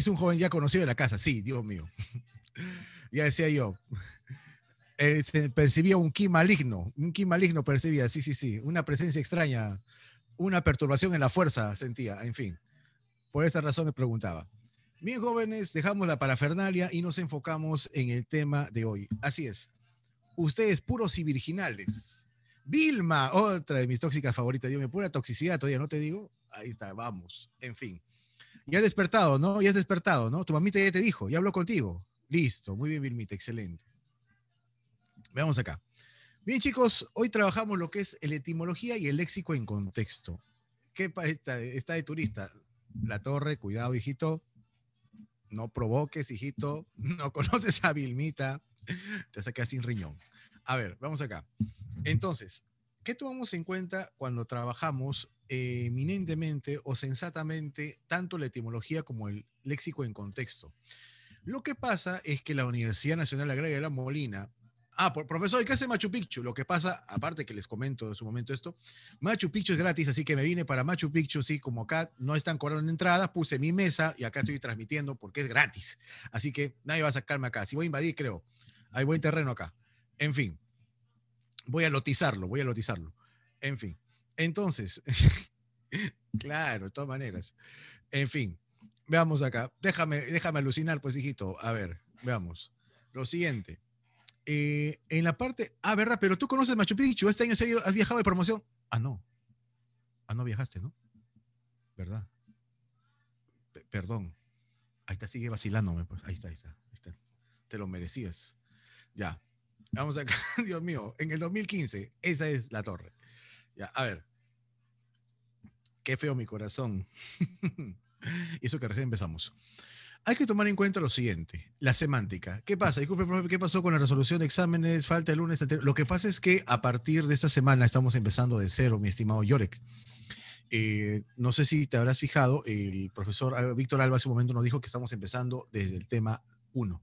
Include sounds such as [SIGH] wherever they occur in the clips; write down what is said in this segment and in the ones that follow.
es un joven ya conocido de la casa, sí, Dios mío. [LAUGHS] ya decía yo. Eh, se percibía un ki maligno, un ki maligno percibía, sí, sí, sí, una presencia extraña, una perturbación en la fuerza sentía, en fin. Por esa razón me preguntaba. Mis jóvenes, dejamos la parafernalia y nos enfocamos en el tema de hoy. Así es. Ustedes puros y virginales. Vilma, otra de mis tóxicas favoritas. Yo me pura toxicidad todavía, no te digo. Ahí está, vamos. En fin. Ya has despertado, ¿no? Ya has despertado, ¿no? Tu mamita ya te dijo, ya habló contigo. Listo, muy bien, Vilmita, excelente. Veamos acá. Bien, chicos, hoy trabajamos lo que es la etimología y el léxico en contexto. ¿Qué está, está de turista? La torre, cuidado, hijito. No provoques, hijito. [LAUGHS] No conoces a Vilmita. Te sacas sin riñón. A ver, vamos acá. Entonces, ¿qué tomamos en cuenta cuando trabajamos eh, eminentemente o sensatamente tanto la etimología como el léxico en contexto. Lo que pasa es que la Universidad Nacional Agraria la Molina, ah, por, profesor, ¿qué hace Machu Picchu? Lo que pasa, aparte que les comento en su momento esto, Machu Picchu es gratis, así que me vine para Machu Picchu, sí, como acá no están cobrando entrada, puse mi mesa y acá estoy transmitiendo porque es gratis. Así que nadie va a sacarme acá. Si voy a invadir, creo, hay buen terreno acá. En fin, voy a lotizarlo, voy a lotizarlo. En fin. Entonces, [LAUGHS] claro, de todas maneras. En fin, veamos acá. Déjame, déjame alucinar, pues, hijito. A ver, veamos. Lo siguiente. Eh, en la parte. Ah, verdad, pero tú conoces Machu Picchu. Este año serio has viajado de promoción. Ah, no. Ah, no viajaste, ¿no? ¿Verdad? perdón. Ahí está, sigue vacilándome. Pues. ahí está, ahí está. Te lo merecías. Ya. Vamos acá. [LAUGHS] Dios mío. En el 2015, esa es la torre. Ya, a ver. Qué feo mi corazón. [LAUGHS] y eso que recién empezamos. Hay que tomar en cuenta lo siguiente, la semántica. ¿Qué pasa? Disculpe, profe, ¿qué pasó con la resolución de exámenes? Falta el lunes Lo que pasa es que a partir de esta semana estamos empezando de cero, mi estimado Yorek. Eh, no sé si te habrás fijado, el profesor Víctor Alba hace un momento nos dijo que estamos empezando desde el tema 1.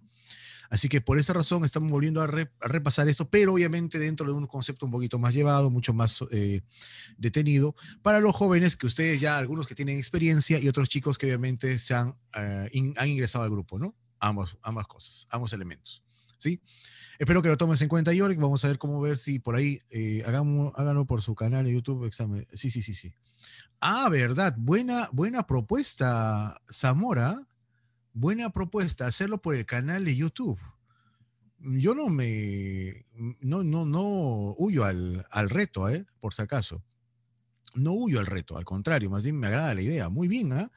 Así que por esa razón estamos volviendo a, repasar esto, pero obviamente dentro de un concepto un poquito más llevado, mucho más eh, detenido, para los jóvenes que ustedes ya, algunos que tienen experiencia y otros chicos que obviamente se han, eh, han ingresado al grupo, ¿no? ambas cosas, ambos elementos. ¿sí? Espero que lo tomes en cuenta, York. Vamos a ver cómo ver si por ahí, eh, hagamos, háganlo por su canal de YouTube, examen. Sí, sí, sí, sí. Ah, verdad. Buena, buena propuesta, Zamora buena propuesta hacerlo por el canal de YouTube. Yo no me, no, no, huyo al, reto, ¿eh? por si acaso. No huyo al reto, al contrario, más bien me agrada la idea. Muy bien, ¿eh?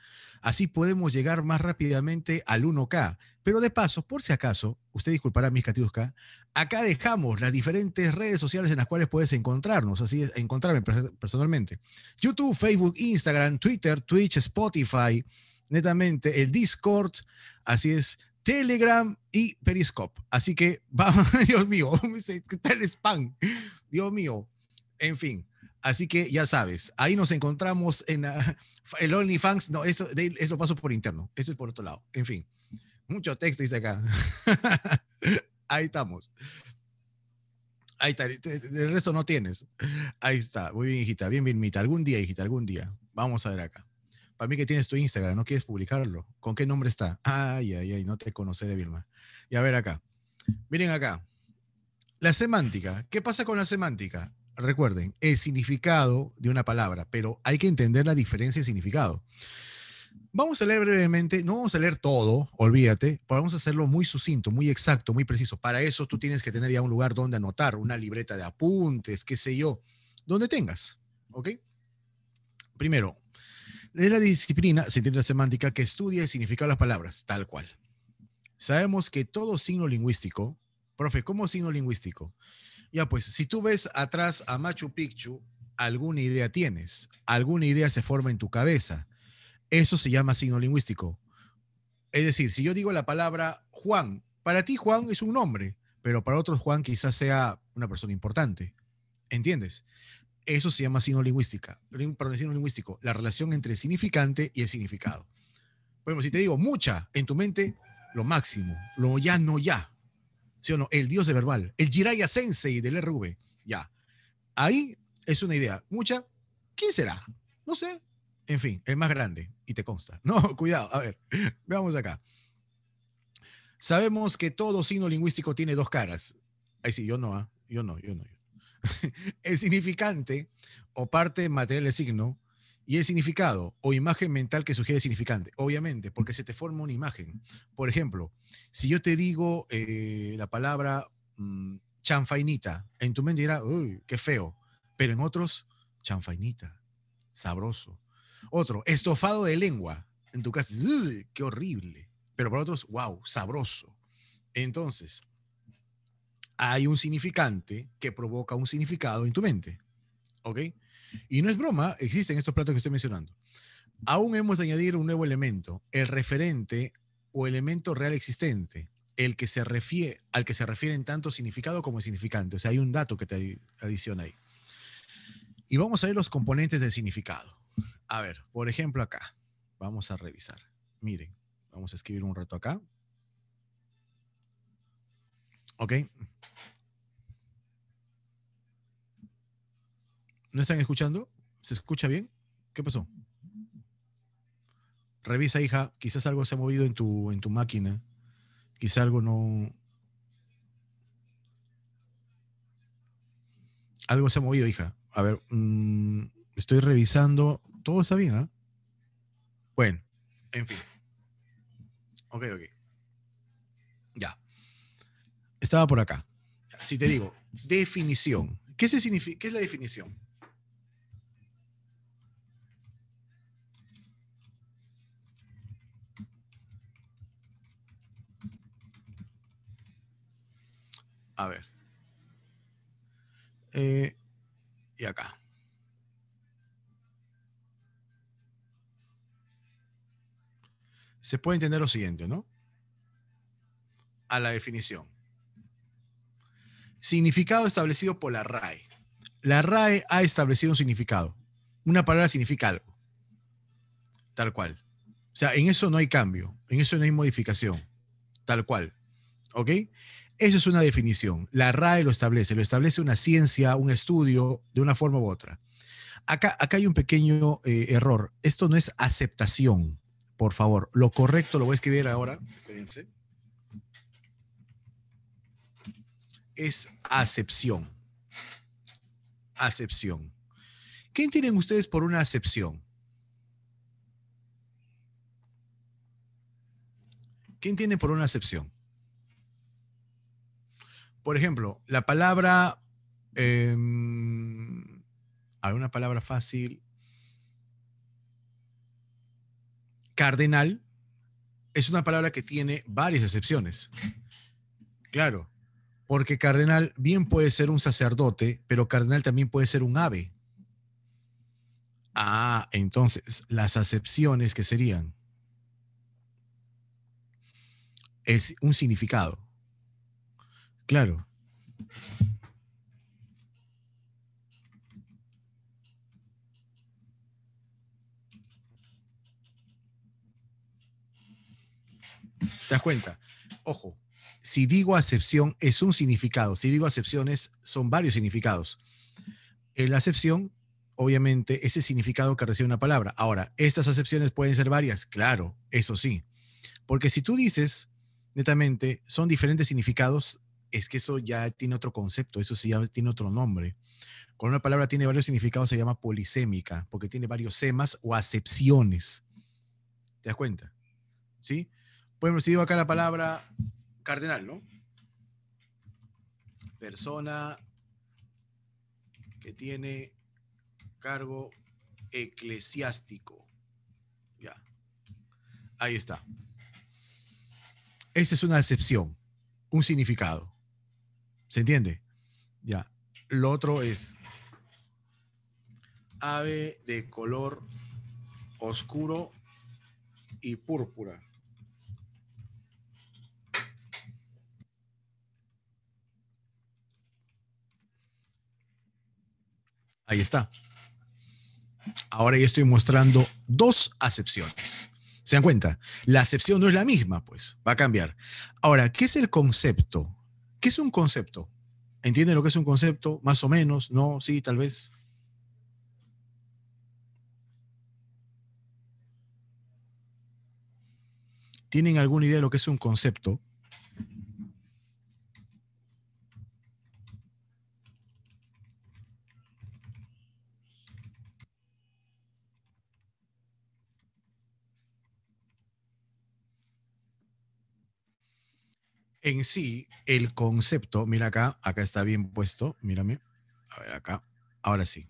así podemos llegar más rápidamente al 1K. Pero de paso, por si acaso, usted disculpará mis catiusca acá dejamos las diferentes redes sociales en las cuales puedes encontrarnos, así es, encontrarme personalmente. YouTube, Facebook, Instagram, Twitter, Twitch, Spotify, netamente el Discord, así es Telegram y Periscope. Así que, [LAUGHS] vamos, Dios mío, [LAUGHS] ¿qué tal spam? Dios mío, en fin. Así que ya sabes, ahí nos encontramos en ah, [LAUGHS] el OnlyFans. No, eso, es lo paso por interno, eso es por otro lado. En fin, mucho texto dice acá. ahí estamos. Ahí está, el resto no tienes. Ahí está, muy bien, hijita, bien, bien, mita. Algún día, hijita, algún día. Vamos a ver acá para mí que tienes tu Instagram, no quieres publicarlo. ¿Con qué nombre está? Ay, ay, ay, no te conoceré, Vilma. Y a ver acá. Miren acá. La semántica. ¿Qué pasa con la semántica? Recuerden, el significado de una palabra, pero hay que entender la diferencia de significado. Vamos a leer brevemente, no vamos a leer todo, olvídate, pero vamos a hacerlo muy sucinto, muy exacto, muy preciso. Para eso tú tienes que tener ya un lugar donde anotar, una libreta de apuntes, qué sé yo, donde tengas, ¿ok? Primero, es la disciplina, se entiende la semántica, que estudia el significado de las palabras, tal cual. Sabemos que todo signo lingüístico, profe, ¿cómo signo lingüístico? Ya pues, si tú ves atrás a Machu Picchu, alguna idea tienes, alguna idea se forma en tu cabeza. Eso se llama signo lingüístico. Es decir, si yo digo la palabra Juan, para ti Juan es un nombre, pero para otros Juan quizás sea una persona importante. ¿Entiendes? Eso se llama sinolingüística, perdón, lingüístico, la relación entre significante y el significado. Por si te digo mucha, en tu mente, lo máximo, lo ya no ya, ¿sí o no? El dios de verbal, el Jiraiya Sensei del RV, ya. Ahí es una idea. Mucha, ¿quién será? No sé. En fin, el más grande y te consta. [LAUGHS] No, cuidado, a ver, veamos acá. Sabemos que todo signo lingüístico tiene dos caras. Ahí sí, yo no, ¿ah? yo no, yo no. [LAUGHS] es significante o parte material del signo y es significado o imagen mental que sugiere significante, obviamente, porque se te forma una imagen. Por ejemplo, si yo te digo eh, la palabra mm, chanfainita, en tu mente dirá, uy, qué feo, pero en otros, chanfainita, sabroso. Otro, estofado de lengua, en tu caso, qué horrible, pero para otros, wow, sabroso. Entonces, hay un significante que provoca un significado en tu mente. ¿Ok? Y no es broma, existen estos platos que estoy mencionando. Aún hemos de añadir un nuevo elemento, el referente o elemento real existente, el que se refiere, al que se refieren tanto significado como significante. O sea, hay un dato que te adiciona ahí. Y vamos a ver los componentes del significado. A ver, por ejemplo, acá. Vamos a revisar. Miren, vamos a escribir un rato acá. Ok. ¿No están escuchando? ¿Se escucha bien? ¿Qué pasó? Revisa, hija. Quizás algo se ha movido en tu, en tu máquina. Quizás algo no. Algo se ha movido, hija. A ver, mm, estoy revisando. Todo está bien, ¿ah? Bueno, en fin. Ok, ok estaba por acá. Si te digo, definición. ¿Qué, se significa, es la definición? A ver. Eh, y acá. Se puede entender lo siguiente, ¿no? A la definición. Significado establecido por la RAE. La RAE ha establecido un significado. Una palabra significa algo. Tal cual. O sea, en eso no hay cambio, en eso no hay modificación. Tal cual. ¿Ok? Eso es una definición. La RAE lo establece, lo establece una ciencia, un estudio, de una forma u otra. Acá, acá hay un pequeño eh, error. Esto no es aceptación, por favor. Lo correcto lo voy a escribir ahora. Espérense es acepción. Acepción. ¿Qué entienden ustedes por una acepción? ¿Qué entienden por una acepción? Por ejemplo, la palabra, em, A hay una palabra fácil, cardenal, es una palabra que tiene varias acepciones. Claro, porque cardenal bien puede ser un sacerdote, pero cardenal también puede ser un ave. Ah, entonces, las acepciones que serían es un significado. Claro. ¿Te das cuenta? Ojo, si digo acepción es un significado, si digo acepciones son varios significados. La acepción, obviamente, es el significado que recibe una palabra. Ahora, ¿estas acepciones pueden ser varias? Claro, eso sí. Porque si tú dices, netamente, son diferentes significados, es que eso ya tiene otro concepto, eso sí ya tiene otro nombre. Cuando una palabra tiene varios significados se llama polisémica, porque tiene varios semas o acepciones. ¿Te das cuenta? ¿Sí? Bueno, si digo acá la palabra Cardenal, ¿no? Persona que tiene cargo eclesiástico. Ya. Ahí está. esa es una excepción, un significado. ¿Se entiende? Ya. Lo otro es ave de color oscuro y púrpura. Ahí está. Ahora ya estoy mostrando dos acepciones. ¿Se dan cuenta? La acepción no es la misma, pues, va a cambiar. Ahora, ¿qué es el concepto? ¿Qué es un concepto? ¿Entienden lo que es un concepto? Más o menos, ¿no? Sí, tal vez. ¿Tienen alguna idea de lo que es un concepto? en sí, el concepto, mira acá, acá está bien puesto, mírame, a ver acá, ahora sí.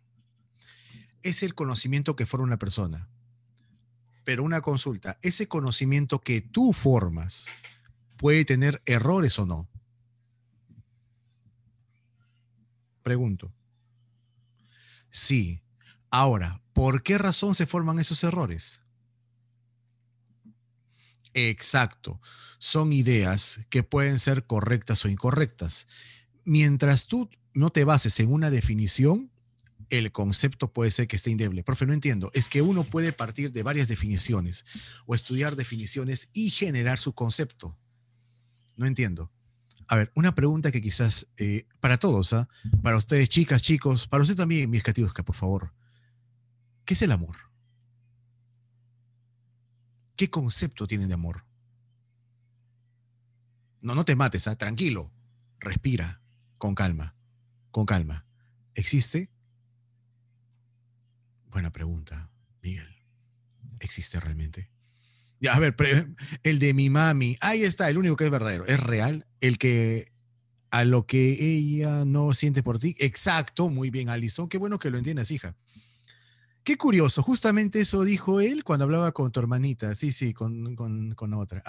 Es el conocimiento que forma una persona. Pero una consulta, ese conocimiento que tú formas puede tener errores o no. Pregunto. Sí. Ahora, ¿por qué razón se forman esos errores? Exacto. Son ideas que pueden ser correctas o incorrectas. Mientras tú no te bases en una definición, el concepto puede ser que esté indeble. Profe, no entiendo. Es que uno puede partir de varias definiciones o estudiar definiciones y generar su concepto. No entiendo. A ver, una pregunta que quizás eh, para todos, ¿ah? para ustedes chicas, chicos, para ustedes también, mis que por favor. ¿Qué es el amor? ¿Qué concepto tienen de amor? No, no te mates, ¿ah? tranquilo. Respira, con calma, con calma. ¿Existe? Buena pregunta, Miguel. ¿Existe realmente? Ya, a ver, el de mi mami. Ahí está, el único que es verdadero. Es real. El que a lo que ella no siente por ti. Exacto, muy bien, Alison. Qué bueno que lo entiendas, hija. Qué curioso, justamente eso dijo él cuando hablaba con tu hermanita, sí, sí, con, con, otra.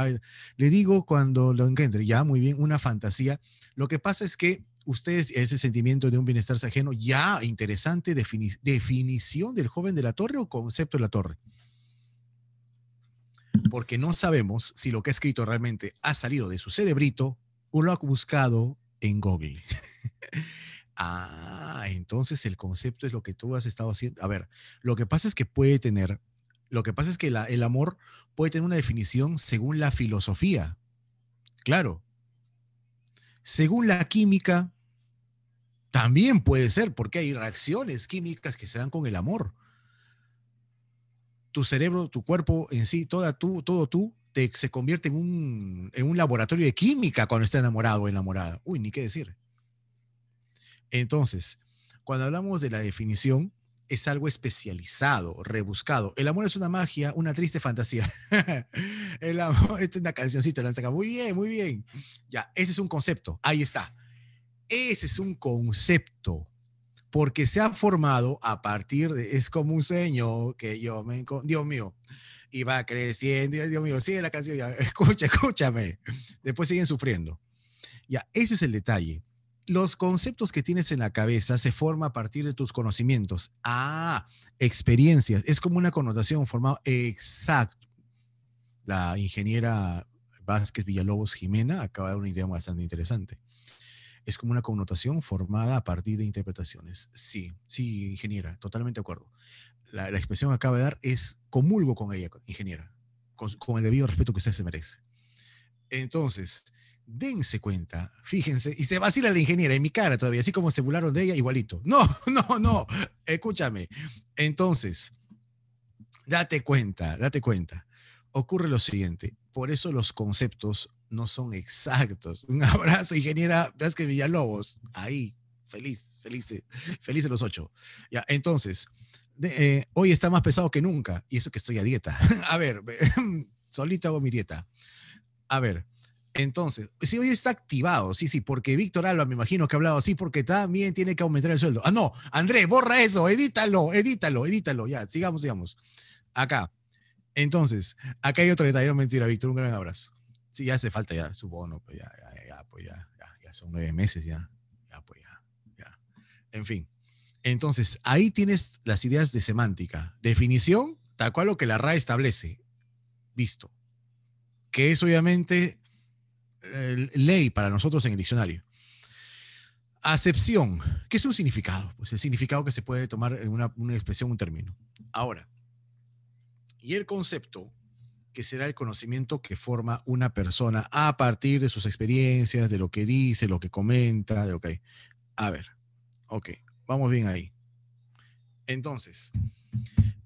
le digo cuando lo encuentre, ya, muy bien, una fantasía. Lo que pasa es que ustedes, ese sentimiento de un bienestar ajeno, ya, interesante definición del joven de la torre o concepto de la torre. Porque no sabemos si lo que ha escrito realmente ha salido de su cerebrito o lo ha buscado en Google. [LAUGHS] Ah, entonces el concepto es lo que tú has estado haciendo. A ver, lo que pasa es que puede tener, lo que pasa es que el amor puede tener una definición según la filosofía. Claro. Según la química, también puede ser, porque hay reacciones químicas que se dan con el amor. Tu cerebro, tu cuerpo en sí, toda tú, todo tú, te, se convierte en un, en un laboratorio de química cuando está enamorado o enamorada. Uy, ni qué decir. Entonces, cuando hablamos de la definición, es algo especializado, rebuscado. El amor es una magia, una triste fantasía. [LAUGHS] el amor, esta es una cancioncita, la saca. Muy bien, muy bien. Ya, ese es un concepto. Ahí está. Ese es un concepto. Porque se ha formado a partir de, es como un sueño que yo me Dios mío, y va creciendo, Dios mío, sigue la canción, ya, [LAUGHS] escucha, escúchame. Después siguen sufriendo. Ya, ese es el detalle los conceptos que tienes en la cabeza se forman a partir de tus conocimientos. Ah, experiencias. Es como una connotación formada. Exacto. La ingeniera Vázquez Villalobos Jimena acaba de dar una idea bastante interesante. Es como una connotación formada a partir de interpretaciones. Sí, sí, ingeniera, totalmente de acuerdo. La, expresión que acaba de dar es comulgo con ella, ingeniera, con, con el debido respeto que usted se merece. Entonces, dense cuenta, fíjense, y se vacila la ingeniera en mi cara todavía, así como se burlaron de ella, igualito. [LAUGHS] No, no, no, escúchame. Entonces, date cuenta, date cuenta. Ocurre lo siguiente, por eso los conceptos no son exactos. Un [LAUGHS] abrazo, ingeniera que Villalobos, ahí, feliz, Feliz de los ocho. Ya, entonces, eh, hoy está más pesado que nunca, y eso que estoy a dieta. [LAUGHS] a ver, solito hago mi dieta. A ver, entonces, si hoy está activado, sí, sí, porque Víctor Alba me imagino que ha hablado así, porque también tiene que aumentar el sueldo. Ah, no, Andrés, borra eso, edítalo, edítalo, edítalo, ya, sigamos, sigamos. Acá. Entonces, acá hay otro detalle, no mentira, Víctor, un gran abrazo. Sí, ya hace falta, ya, su bono, pues ya, ya, ya, pues ya, ya, ya son nueve meses, ya, ya, pues ya, ya. En fin. Entonces, ahí tienes las ideas de semántica. Definición, tal cual lo que la RAE establece. Visto. Que es obviamente ley para nosotros en el diccionario. Acepción, ¿qué es un significado, pues el significado que se puede tomar en una, expresión, un término. Ahora, y el concepto que será el conocimiento que forma una persona a partir de sus experiencias, de lo que dice, lo que comenta, de lo que A ver, ok, vamos bien ahí. Entonces,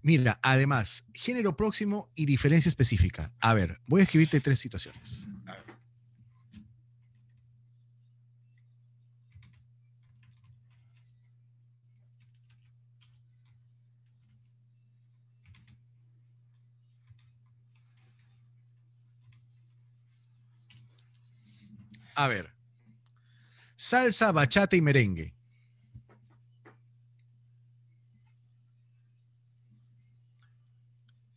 mira, además, género próximo y diferencia específica. A ver, voy a escribirte tres situaciones. A ver. Salsa, bachata y merengue.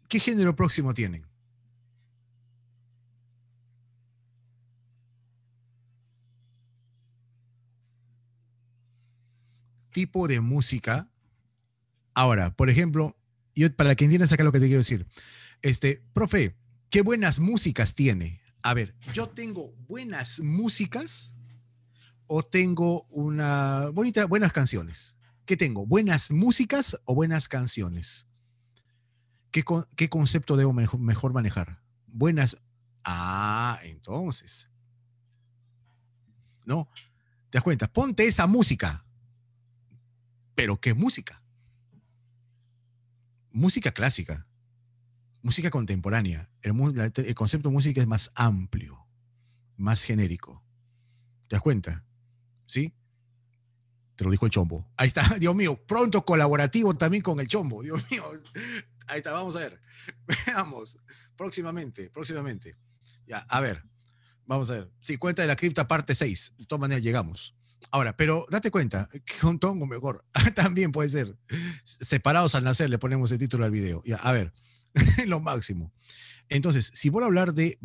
¿Qué género próximo tienen? Tipo de música. Ahora, por ejemplo, yo, para que entiendas acá lo que te quiero decir. Este, profe, ¿qué buenas músicas tiene? a ver, yo tengo buenas músicas o tengo una bonita, buenas canciones. ¿Qué tengo? ¿Buenas músicas o buenas canciones? ¿Qué, concepto debo mejor, mejor manejar? Buenas. Ah, entonces. ¿No? ¿Te das cuenta? Ponte esa música. ¿Pero qué música? Música clásica música contemporánea. El, concepto de música es más amplio, más genérico. ¿Te das cuenta? ¿Sí? Te lo dijo el chombo. Ahí está, [LAUGHS] Dios mío, pronto colaborativo también con el chombo. Dios mío, [LAUGHS] ahí está, vamos a ver. [LAUGHS] Veamos, próximamente, próximamente. Ya, a ver, vamos a ver. Sí, cuenta de la cripta parte 6. De todas maneras, llegamos. Ahora, pero date cuenta, que un tongo mejor, también puede ser. Separados al nacer, le ponemos el título al video. Ya, a ver, [LAUGHS] lo máximo. Entonces, si voy a hablar de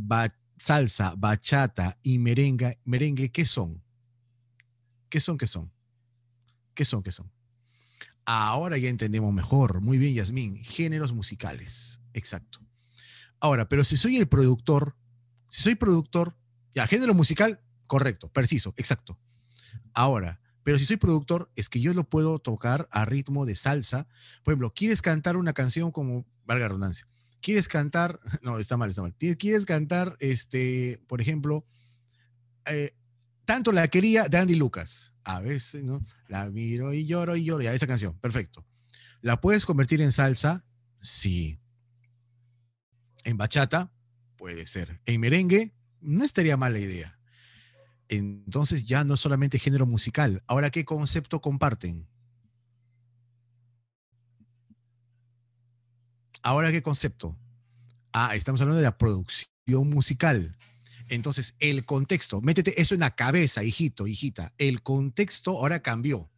salsa, bachata y merengue, merengue, ¿qué son? ¿Qué son? ¿Qué son? ¿Qué son? ¿Qué son? Ahora ya entendemos mejor. Muy bien, Yasmín. Géneros musicales. Exacto. Ahora, pero si soy el productor, si soy productor, ya, género musical, correcto, preciso, exacto. Ahora, pero si soy productor, es que yo lo puedo tocar a ritmo de salsa. Por ejemplo, quieres cantar una canción como, valga redundancia, quieres cantar, [LAUGHS] no, está mal, está mal. Quieres cantar, este, por ejemplo, eh, tanto la quería de Andy Lucas. A veces, ¿no? La miro y lloro y lloro. Ya, esa canción, perfecto. ¿La puedes convertir en salsa? Sí. ¿En bachata? Puede ser. ¿En merengue? No estaría mala idea. Entonces ya no solamente género musical. Ahora, ¿qué concepto comparten? Ahora, ¿qué concepto? Ah, estamos hablando de la producción musical. Entonces, el contexto, métete eso en la cabeza, hijito, hijita. El contexto ahora cambió.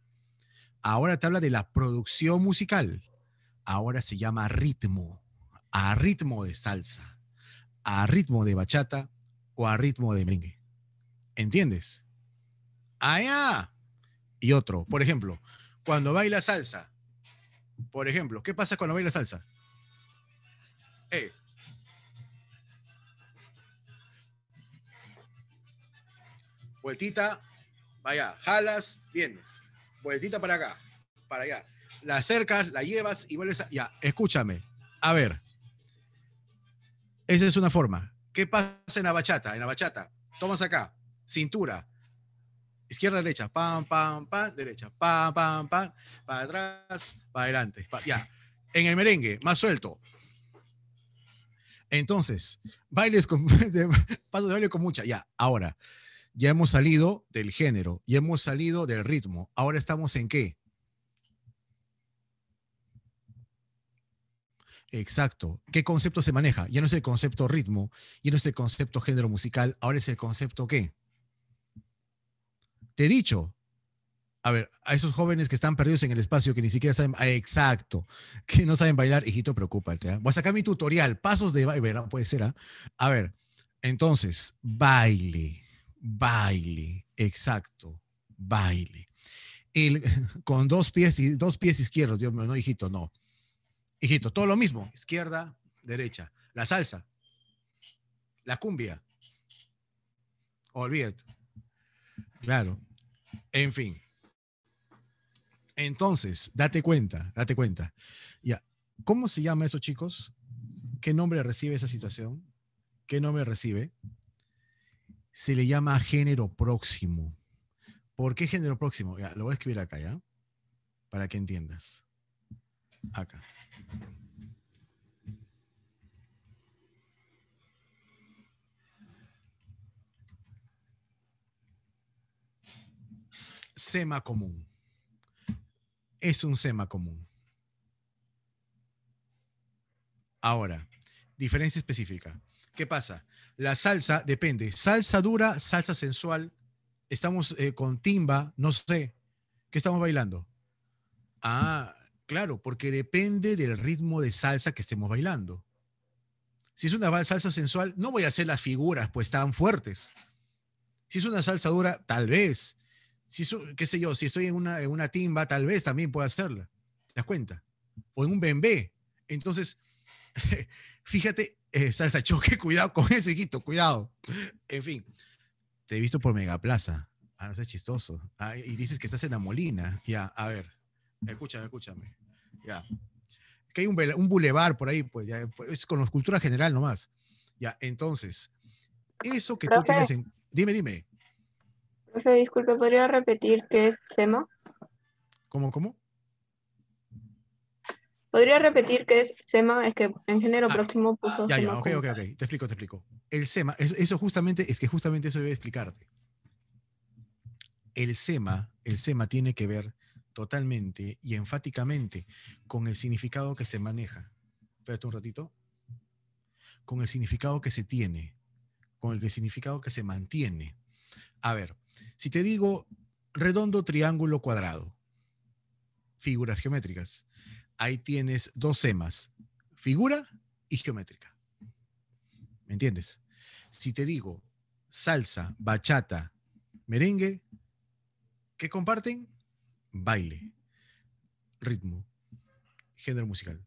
Ahora te habla de la producción musical. Ahora se llama ritmo, a ritmo de salsa, a ritmo de bachata o a ritmo de merengue. ¿Entiendes? Allá. Y otro, por ejemplo, cuando baila salsa, por ejemplo, ¿qué pasa cuando baila salsa? ¡Eh! Vueltita, vaya, jalas, vienes. Vueltita para acá, para allá. La acercas, la llevas y vuelves a... Ya, escúchame. A ver. Esa es una forma. ¿Qué pasa en la bachata? En la bachata, tomas acá, cintura. Izquierda, derecha, pam, pam, pam, derecha, pam, pam, pam, para atrás, para adelante, ya. En el merengue, más suelto. Entonces, bailes con, [LAUGHS] paso de baile con mucha, ya. Ahora, ya hemos salido del género, ya hemos salido del ritmo. Ahora estamos en qué? Exacto. ¿Qué concepto se maneja? Ya no es el concepto ritmo, ya no es el concepto género musical, ahora es el concepto qué? te he dicho, a ver, a esos jóvenes que están perdidos en el espacio, que ni siquiera saben, ah, exacto, que no saben bailar, hijito, preocúpate. ¿eh? Voy a sacar mi tutorial, pasos de baile, puede ser. ¿ah? A ver, entonces, baile, baile, exacto, baile. El, [LAUGHS] con dos pies, y dos pies izquierdos, Dios mío, no, hijito, no. Hijito, todo lo mismo, izquierda, derecha, la salsa, la cumbia. Olvídate. Claro. En fin. Entonces, date cuenta, date cuenta. Ya, ¿cómo se llama esos chicos? ¿Qué nombre recibe esa situación? ¿Qué nombre recibe? Se le llama género próximo. ¿Por qué género próximo? Ya, lo voy a escribir acá, ¿ya? Para que entiendas. Acá. SEMA común. Es un SEMA común. Ahora, diferencia específica. ¿Qué pasa? La salsa depende. Salsa dura, salsa sensual. Estamos eh, con timba, no sé. ¿Qué estamos bailando? Ah, claro, porque depende del ritmo de salsa que estemos bailando. Si es una salsa sensual, no voy a hacer las figuras, pues están fuertes. Si es una salsa dura, tal vez si qué sé yo, si estoy en una, timba, tal vez también pueda hacerla. ¿Te das cuenta? O en un bembé. Entonces, [LAUGHS] fíjate, eh, choque, [LAUGHS] cuidado con ese hijito, cuidado. En fin, te he visto por Megaplaza. Ah, no es chistoso. Ah, y dices que estás en la Molina. Ya, a ver, escúchame, escúchame. Ya. que hay un, un bulevar por ahí, pues, ya, pues, es con la cultura general nomás. Ya, entonces, eso que tú tienes en. Dime, dime disculpe, ¿podría repetir qué es SEMA? ¿Cómo, cómo? ¿Podría repetir qué es SEMA? Es que en género ah, próximo puso. Ya, SEMA ya, ok, ok, ok. Te explico, te explico. El SEMA, eso justamente, es que justamente eso debe explicarte. El SEMA, el SEMA tiene que ver totalmente y enfáticamente con el significado que se maneja. Espérate un ratito. Con el significado que se tiene, con el significado que se mantiene. A ver, si te digo redondo, triángulo, cuadrado, figuras geométricas, ahí tienes dos semas, figura y geométrica. ¿Me entiendes? Si te digo salsa, bachata, merengue, ¿qué comparten? Baile, ritmo, género musical.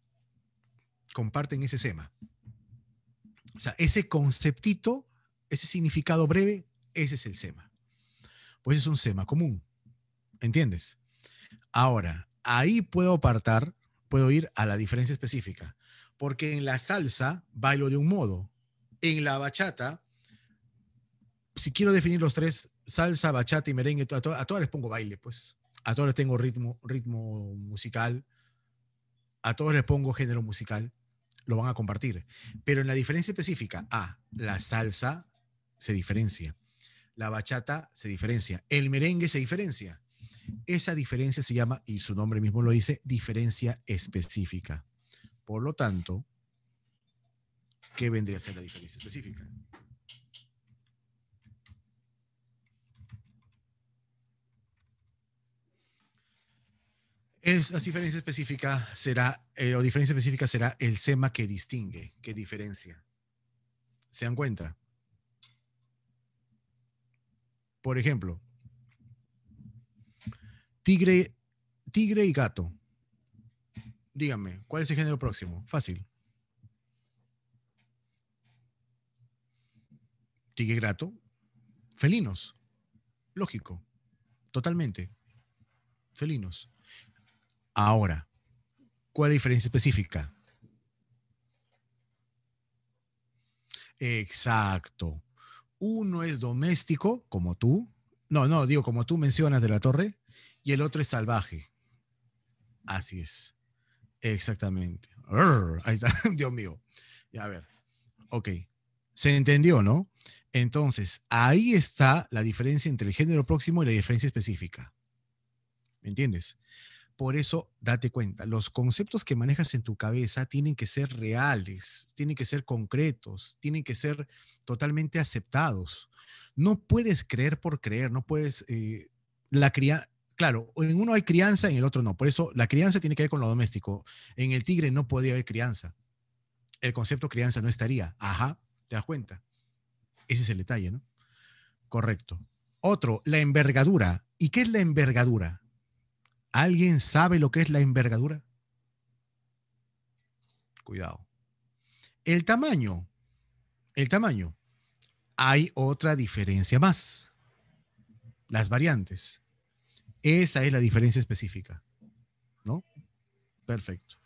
Comparten ese sema. O sea, ese conceptito, ese significado breve, ese es el sema pues es un SEMA común. ¿Entiendes? Ahora, ahí puedo apartar, puedo ir a la diferencia específica, porque en la salsa bailo de un modo, en la bachata, si quiero definir los tres, salsa, bachata y merengue, a, todos todas les pongo baile, pues. A todas les tengo ritmo, ritmo musical, a todos les pongo género musical, lo van a compartir. Pero en la diferencia específica, ah, la salsa se diferencia la bachata se diferencia, el merengue se diferencia. Esa diferencia se llama, y su nombre mismo lo dice, diferencia específica. Por lo tanto, ¿qué vendría a ser la diferencia específica? Esa diferencia específica será, eh, o diferencia específica será el SEMA que distingue, que diferencia. ¿Se dan cuenta? Por ejemplo, tigre, tigre y gato. Díganme, ¿cuál es el género próximo? Fácil. Tigre y gato. Felinos. Lógico. Totalmente. Felinos. Ahora, ¿cuál es la diferencia específica? Exacto. Uno es doméstico, como tú. No, no, digo, como tú mencionas de la torre. Y el otro es salvaje. Así es. Exactamente. ahí está. [LAUGHS] Dios mío. Ya, a ver. Ok. ¿Se entendió, no? Entonces, ahí está la diferencia entre el género próximo y la diferencia específica. ¿Me entiendes? Por eso, date cuenta, los conceptos que manejas en tu cabeza tienen que ser reales, tienen que ser concretos, tienen que ser totalmente aceptados. No puedes creer por creer, no puedes... Eh, la crianza, claro, en uno hay crianza, en el otro no. Por eso la crianza tiene que ver con lo doméstico. En el tigre no podía haber crianza. El concepto crianza no estaría. Ajá, te das cuenta. Ese es el detalle, ¿no? Correcto. Otro, la envergadura. ¿Y qué es la envergadura? ¿Alguien sabe lo que es la envergadura? Cuidado. El tamaño. El tamaño. Hay otra diferencia más. Las variantes. Esa es la diferencia específica. ¿No? Perfecto.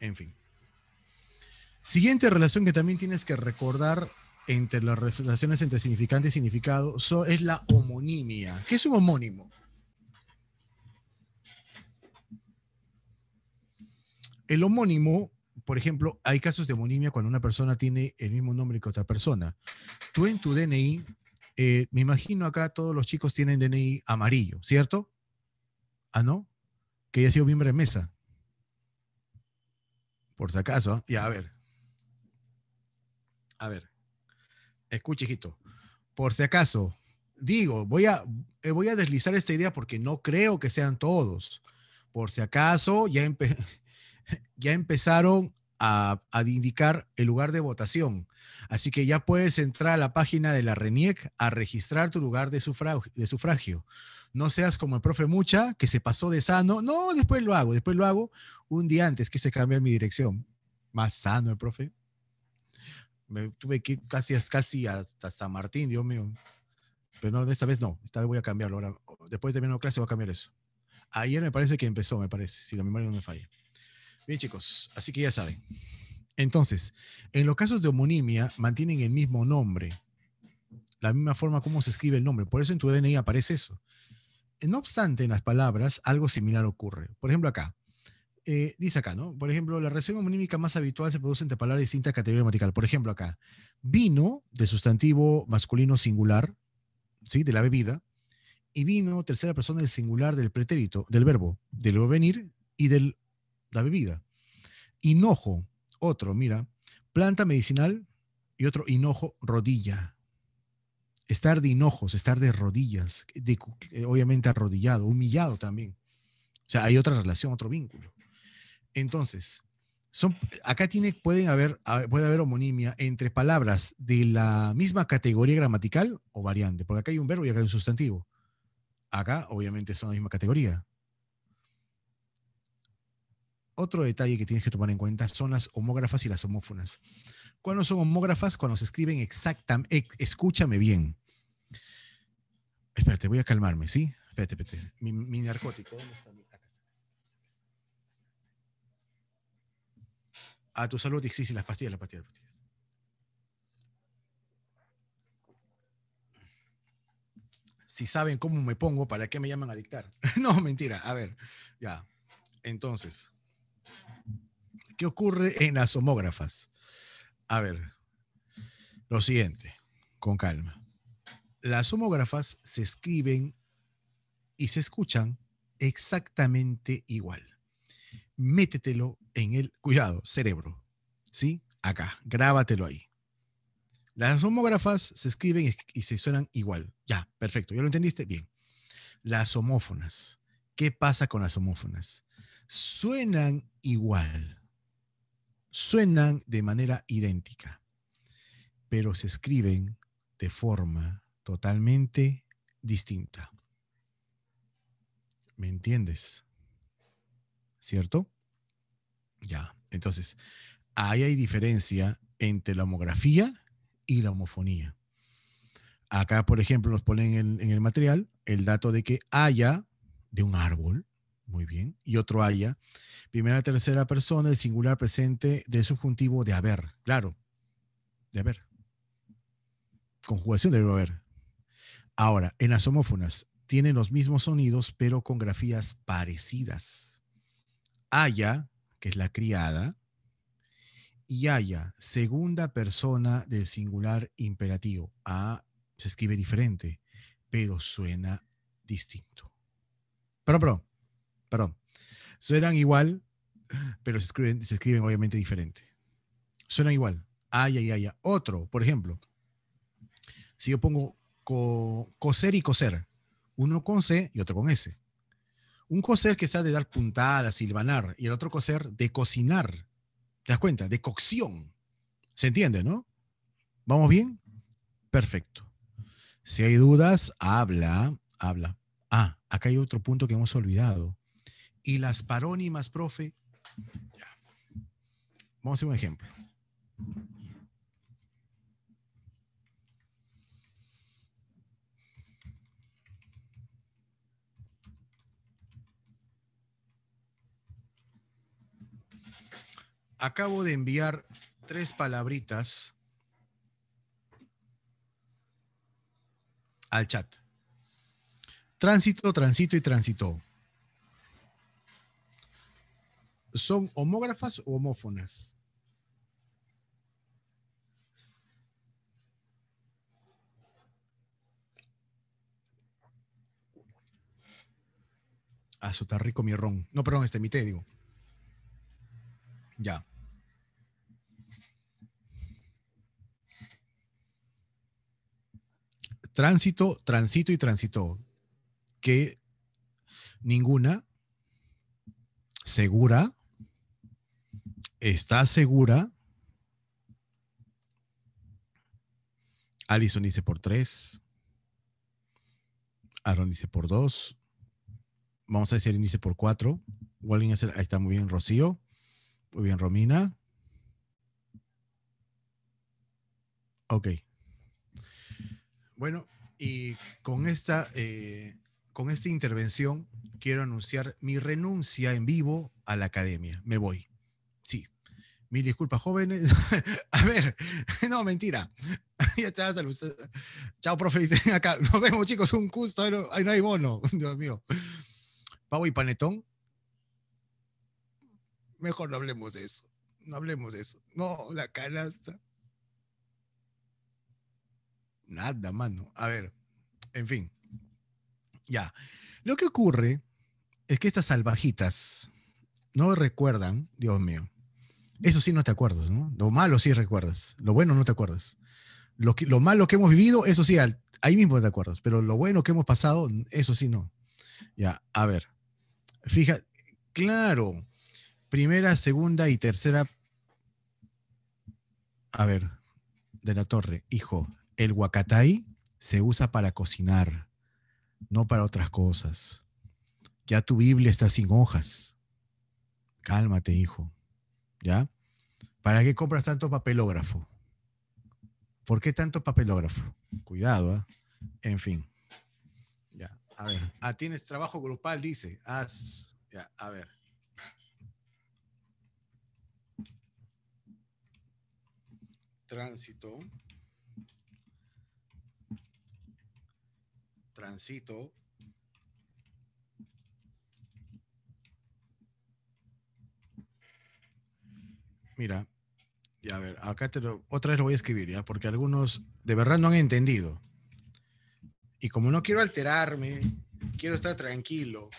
En fin. Siguiente relación que también tienes que recordar entre las relaciones entre significante y significado es la homonimia. ¿Qué es un homónimo? El homónimo, por ejemplo, hay casos de homonimia cuando una persona tiene el mismo nombre que otra persona. Tú en tu DNI, eh, me imagino acá todos los chicos tienen DNI amarillo, ¿cierto? Ah, ¿no? Que ya ha sido miembro de mesa. Por si acaso, ¿eh? ya, a ver. A ver. Escuche, hijito. Por si acaso, digo, voy a, eh, voy a deslizar esta idea porque no creo que sean todos. Por si acaso, ya empecé [LAUGHS] ya empezaron a, indicar el lugar de votación. Así que ya puedes entrar a la página de la RENIEC a registrar tu lugar de sufragio. No seas como el profe Mucha, que se pasó de sano. No, después lo hago, después lo hago un día antes que se cambie mi dirección. Más sano el profe. Me tuve que ir casi, casi hasta San Martín, Dios mío. Pero no, esta vez no, esta vez voy a cambiarlo. Ahora, después de terminar la clase voy a cambiar eso. Ayer me parece que empezó, me parece, si la memoria no me falla. Bien, chicos, así que ya saben. Entonces, en los casos de homonimia mantienen el mismo nombre, la misma forma como se escribe el nombre. Por eso en tu DNI aparece eso. No obstante, en las palabras algo similar ocurre. Por ejemplo, acá. Eh, dice acá, ¿no? Por ejemplo, la relación homonímica más habitual se produce entre palabras de distintas categorías gramatical. Por ejemplo, acá, vino de sustantivo masculino singular, ¿sí? De la bebida, y vino tercera persona del singular del pretérito, del verbo, del luego venir y del la bebida. Hinojo, otro, mira, planta medicinal y otro hinojo, rodilla. Estar de hinojos, estar de rodillas, de, eh, obviamente arrodillado, humillado también. O sea, hay otra relación, otro vínculo. Entonces, son, acá tiene, pueden haber, puede haber homonimia entre palabras de la misma categoría gramatical o variante, porque acá hay un verbo y acá hay un sustantivo. Acá, obviamente, son la misma categoría. Otro detalle que tienes que tomar en cuenta son las homógrafas y las homófonas. ¿Cuándo son homógrafas? Cuando se escriben exactamente, escúchame bien. Espérate, voy a calmarme, ¿sí? Espérate, espérate. Mi, narcótico, ¿dónde está mi? A ah, tu salud, sí, sí, las pastillas, las pastillas, las pastillas. si saben cómo me pongo, ¿para qué me llaman a dictar? [LAUGHS] no, mentira. A ver, ya. Entonces, ¿Qué ocurre en las homógrafas? A ver, lo siguiente, con calma. Las homógrafas se escriben y se escuchan exactamente igual. Métetelo en el, cuidado, cerebro, ¿sí? Acá, grábatelo ahí. Las homógrafas se escriben y se suenan igual. Ya, perfecto. ¿Ya lo entendiste? Bien. Las homófonas ¿Qué pasa con las homófonas? Suenan igual, suenan de manera idéntica, pero se escriben de forma totalmente distinta. ¿Me entiendes? ¿Cierto? Ya, entonces, ahí hay diferencia entre la homografía y la homofonía. Acá, por ejemplo, nos ponen en, el material el dato de que haya de un árbol, muy bien, y otro haya. Primera, tercera persona, el singular presente del subjuntivo de haber, claro, de haber. Conjugación de haber. Ahora, en las homófonas, tienen los mismos sonidos, pero con grafías parecidas. Haya, que es la criada, y haya, segunda persona del singular imperativo. A ah, se escribe diferente, pero suena distinto. Perdón, perdón. Perdón. Suenan igual, pero se escriben, se escriben obviamente diferente. Suenan igual. Ay, ay, ay. Otro, por ejemplo. Si yo pongo coser y coser, uno con C y otro con S. Un coser que sea de dar puntadas, silvanar, y el otro coser de cocinar. ¿Te das cuenta? De cocción. ¿Se entiende, no? ¿Vamos bien? Perfecto. Si hay dudas, habla, habla. Ah, Acá hay otro punto que hemos olvidado. Y las parónimas, profe. Vamos a hacer un ejemplo. Acabo de enviar tres palabritas al chat. Tránsito, tránsito y tránsito. ¿Son homógrafas o homófonas? Ah, eso está rico mi ron. No, perdón, este, mi té, digo. Ya. Tránsito, tránsito y tránsito que ninguna segura está segura. Alison dice por tres. Aaron dice por dos. Vamos a decir dice por cuatro. Walling ahí está muy bien, Rocío. Muy bien, Romina. Ok. Bueno, y con esta eh, con esta intervención quiero anunciar mi renuncia en vivo a la academia. Me voy. Sí. Mil disculpas, jóvenes. [LAUGHS] a ver, [LAUGHS] no, mentira. [LAUGHS] ya te vas a Chao, profe. Nos vemos, chicos. Un gusto. Ahí no, no hay bono. Dios mío. Pavo y Panetón. Mejor no hablemos de eso. No hablemos de eso. No, la canasta. Nada, mano. A ver, en fin. Ya. Lo que ocurre es que estas salvajitas no recuerdan, Dios mío. Eso sí no te acuerdas, ¿no? Lo malo sí recuerdas, lo bueno no te acuerdas. Lo, lo malo que hemos vivido, eso sí, ahí mismo te acuerdas, pero lo bueno que hemos pasado, eso sí no. Ya, a ver. Fija, claro. Primera, segunda y tercera. A ver, de la torre, hijo, el huacatay se usa para cocinar no para otras cosas. Ya tu Biblia está sin hojas. Cálmate, hijo. ¿Ya? ¿Para qué compras tanto papelógrafo? ¿Por qué tanto papelógrafo? Cuidado, ¿eh? En fin. Ya, a ver. Ah, tienes trabajo grupal, dice. Haz. Ya, a ver. Tránsito. transito Mira, ya ver, acá otra vez lo voy a escribir, ¿ya? Porque algunos de verdad no han entendido. Y como no quiero alterarme, quiero estar tranquilo,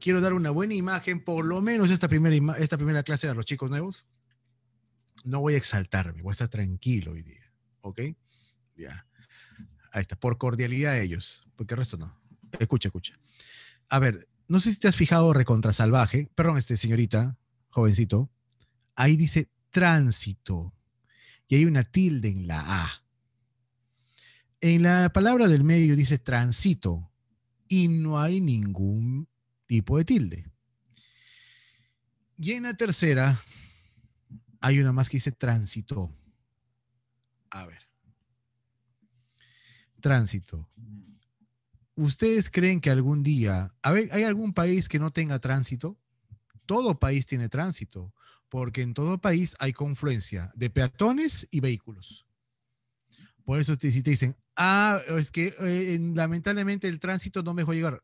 quiero dar una buena imagen, por lo menos esta primera, esta primera clase a los chicos nuevos, no voy a exaltarme, voy a estar tranquilo hoy día, ¿ok? Ya. Ahí está, por cordialidad a ellos, porque el resto no. Escucha, escucha. A ver, no sé si te has fijado recontrasalvaje. perdón, este señorita, jovencito, ahí dice tránsito y hay una tilde en la A. En la palabra del medio dice tránsito y no hay ningún tipo de tilde. Y en la tercera hay una más que dice tránsito. A ver tránsito. ¿Ustedes creen que algún día, a ver, hay algún país que no tenga tránsito? Todo país tiene tránsito, porque en todo país hay confluencia de peatones y vehículos. Por eso si te dicen, ah, es que eh, lamentablemente el tránsito no me dejó llegar.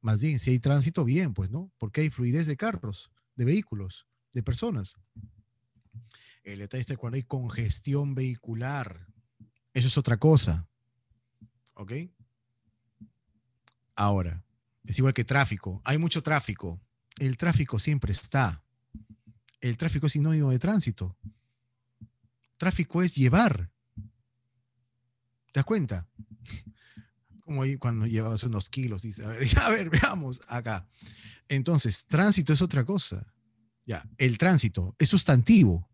Más bien, si hay tránsito, bien, pues, ¿no? Porque hay fluidez de carros, de vehículos, de personas. El detalle está cuando hay congestión vehicular. Eso es otra cosa. ¿ok? Ahora, es igual que tráfico. Hay mucho tráfico. El tráfico siempre está. El tráfico es sinónimo de tránsito. Tráfico es llevar. ¿Te das cuenta? Como cuando llevabas unos kilos, dice, a ver, [LAUGHS] a ver, veamos acá. Entonces, tránsito es otra cosa. Ya, el tránsito es sustantivo.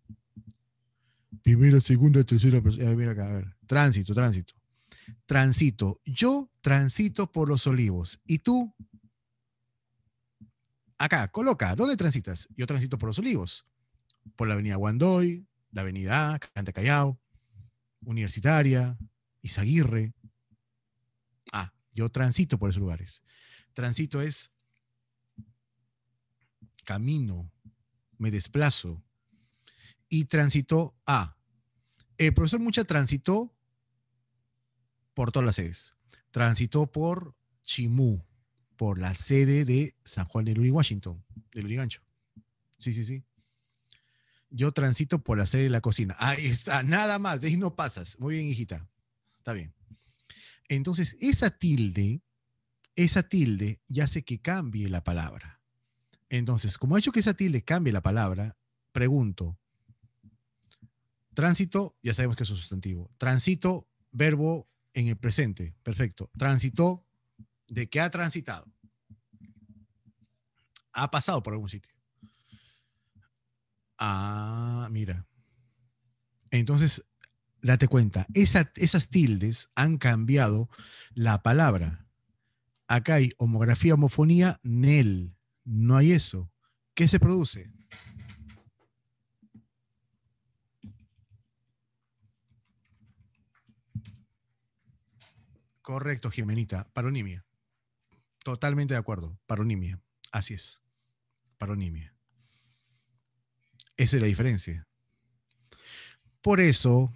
Primera, segunda, tercera persona. mira, acá, a ver. Tránsito, tránsito transito. Yo transito por los olivos. ¿Y tú? Acá, coloca, ¿dónde transitas? Yo transito por los olivos. Por la avenida Guandoy, la avenida Canta Callao, Universitaria, Izaguirre. Ah, yo transito por esos lugares. Transito es camino, me desplazo. Y transito a. El profesor Mucha transitó por todas las sedes. Transitó por Chimú, por la sede de San Juan de Luri, Washington, de Lurigancho. Sí, sí, sí. Yo transito por la sede de la cocina. Ahí está, nada más, de ahí no pasas. Muy bien, hijita. Está bien. Entonces, esa tilde, esa tilde ya sé que cambie la palabra. Entonces, como ha hecho que esa tilde cambie la palabra, pregunto, tránsito, ya sabemos que es un sustantivo, tránsito, verbo en el presente, perfecto. Transitó, ¿de qué ha transitado? Ha pasado por algún sitio. Ah, mira. Entonces, date cuenta, esas tildes han cambiado la palabra. Acá hay homografía, homofonía, NEL. No hay eso. ¿Qué se produce? Correcto, Jimenita. Paronimia. Totalmente de acuerdo. Paronimia. Así es. Paronimia. Esa es la diferencia. Por eso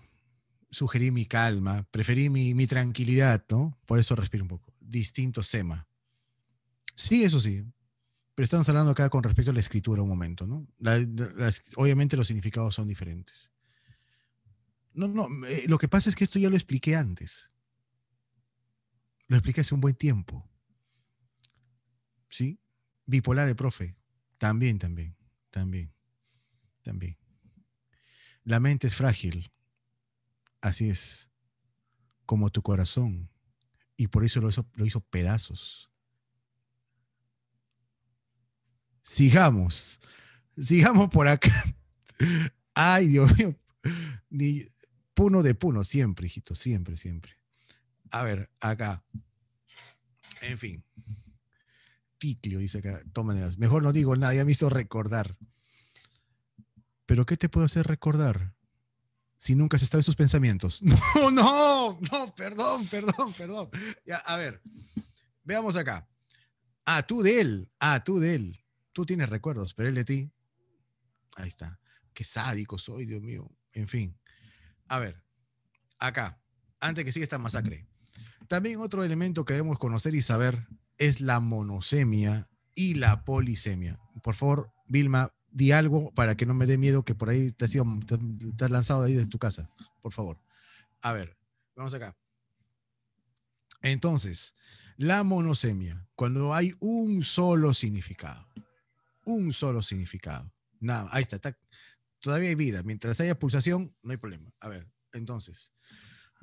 sugerí mi calma, preferí mi, tranquilidad, ¿no? Por eso respiro un poco. Distinto SEMA. Sí, eso sí. Pero estamos hablando acá con respecto a la escritura un momento, ¿no? obviamente los significados son diferentes. No, no, eh, lo que pasa es que esto ya lo expliqué antes. Lo expliqué hace un buen tiempo. ¿Sí? Bipolar el profe. También, también, también, también. La mente es frágil. Así es. Como tu corazón. Y por eso lo hizo, pedazos. Sigamos. Sigamos por acá. [LAUGHS] Ay, Dios mío. Ni, puno de puno, siempre, hijito, siempre, siempre. A ver, acá. En fin. Ticlio dice acá, las. Mejor no digo nada, ha visto recordar. ¿Pero qué te puedo hacer recordar? Si nunca has estado en sus pensamientos. [LAUGHS] No, no, no, perdón, perdón, perdón. Ya, a ver, veamos acá. A ah, tú de él. a ah, tú de él. Tú tienes recuerdos, pero él de ti. Ahí está. Qué sádico soy, Dios mío. En fin. A ver, acá, antes que siga esta masacre. También otro elemento que debemos conocer y saber es la monosemia y la polisemia. Por favor, Vilma, di algo para que no me dé miedo que por ahí te has, lanzado de ahí de tu casa. Por favor. A ver, vamos acá. Entonces, la monosemia, cuando hay un solo significado, un solo significado. Nada, ahí está, todavía hay vida. Mientras haya pulsación, no hay problema. A ver, entonces,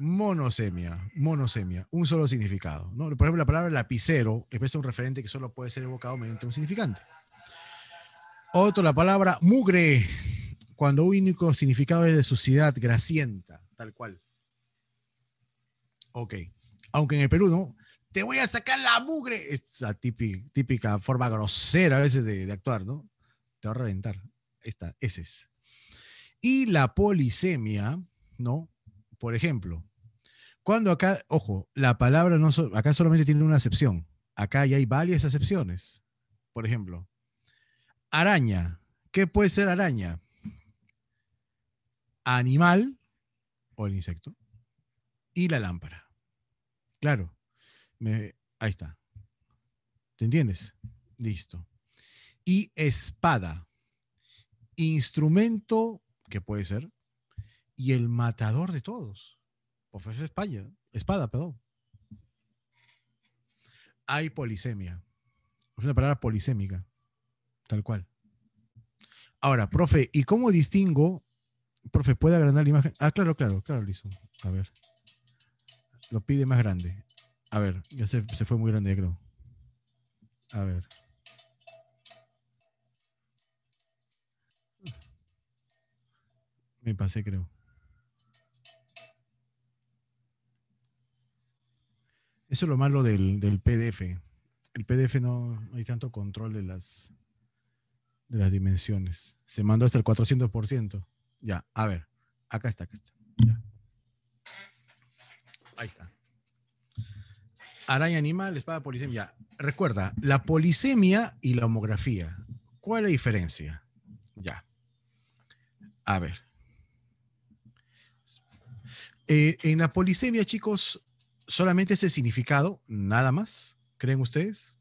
Monosemia, monosemia, un solo significado. ¿no? Por ejemplo, la palabra lapicero es un referente que solo puede ser evocado mediante un significante. Otro, la palabra mugre, cuando único significado es de suciedad, gracienta tal cual. Ok, aunque en el Perú, ¿no? Te voy a sacar la mugre. Esa típica, típica forma grosera a veces de, actuar, ¿no? Te va a reventar. Esta, ese es. Y la polisemia, ¿no? Por ejemplo, cuando acá, ojo, la palabra no acá solamente tiene una excepción, Acá ya hay varias acepciones. Por ejemplo, araña. ¿Qué puede ser araña? Animal o el insecto y la lámpara. Claro. Me, ahí está. ¿Te entiendes? Listo. Y espada. Instrumento que puede ser y el matador de todos. Pues España, espada, perdón. Hay polisemia. Es una palabra polisémica, tal cual. Ahora, profe, ¿y cómo distingo? Profe, ¿puede agrandar la imagen? Ah, claro, claro, claro, listo. A ver. Lo pide más grande. A ver, ya se, se fue muy grande, creo. A ver. Me pasé, creo. Eso es lo malo del, PDF. El PDF no, hay tanto control de las, de las dimensiones. Se mandó hasta el 400%. Ya, a ver. Acá está, acá está. Ahí está. Araña animal, espada polisemia. Recuerda, la polisemia y la homografía. ¿Cuál es la diferencia? Ya. A ver. Eh, en la polisemia, chicos, solamente ese significado, nada más, ¿creen ustedes?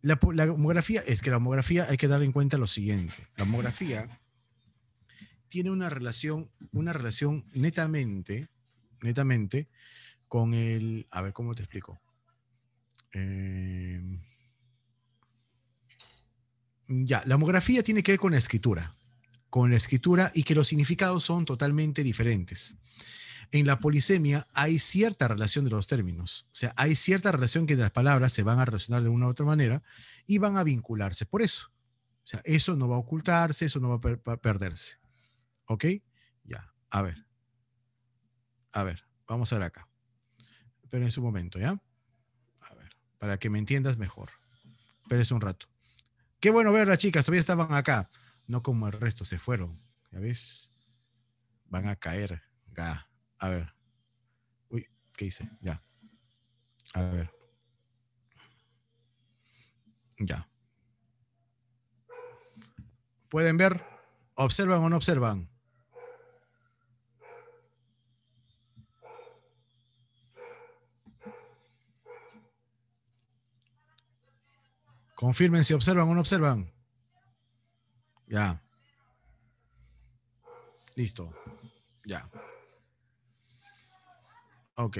La, homografía, es que la homografía hay que dar en cuenta lo siguiente. La homografía tiene una relación, una relación netamente, netamente con el, a ver, ¿cómo te explico? Em, ya, la homografía tiene que ver con la escritura, con la escritura y que los significados son totalmente diferentes en la polisemia hay cierta relación de los términos. O sea, hay cierta relación que las palabras se van a relacionar de una u otra manera y van a vincularse por eso. O sea, eso no va a ocultarse, eso no va a perderse. ¿Ok? Ya, a ver. A ver, vamos a ver acá. Pero en su momento, ¿ya? A ver, para que me entiendas mejor. Pero es un rato. Qué bueno ver las chicas, todavía estaban acá. No como el resto, se fueron. ¿Ya ves? Van a caer. Ga. A ver. Uy, ¿qué hice? Ya. A ver. Ya. ¿Pueden ver? ¿Observan o no observan? Confirmen si observan o no observan. Ya. Listo. Ya. Ok.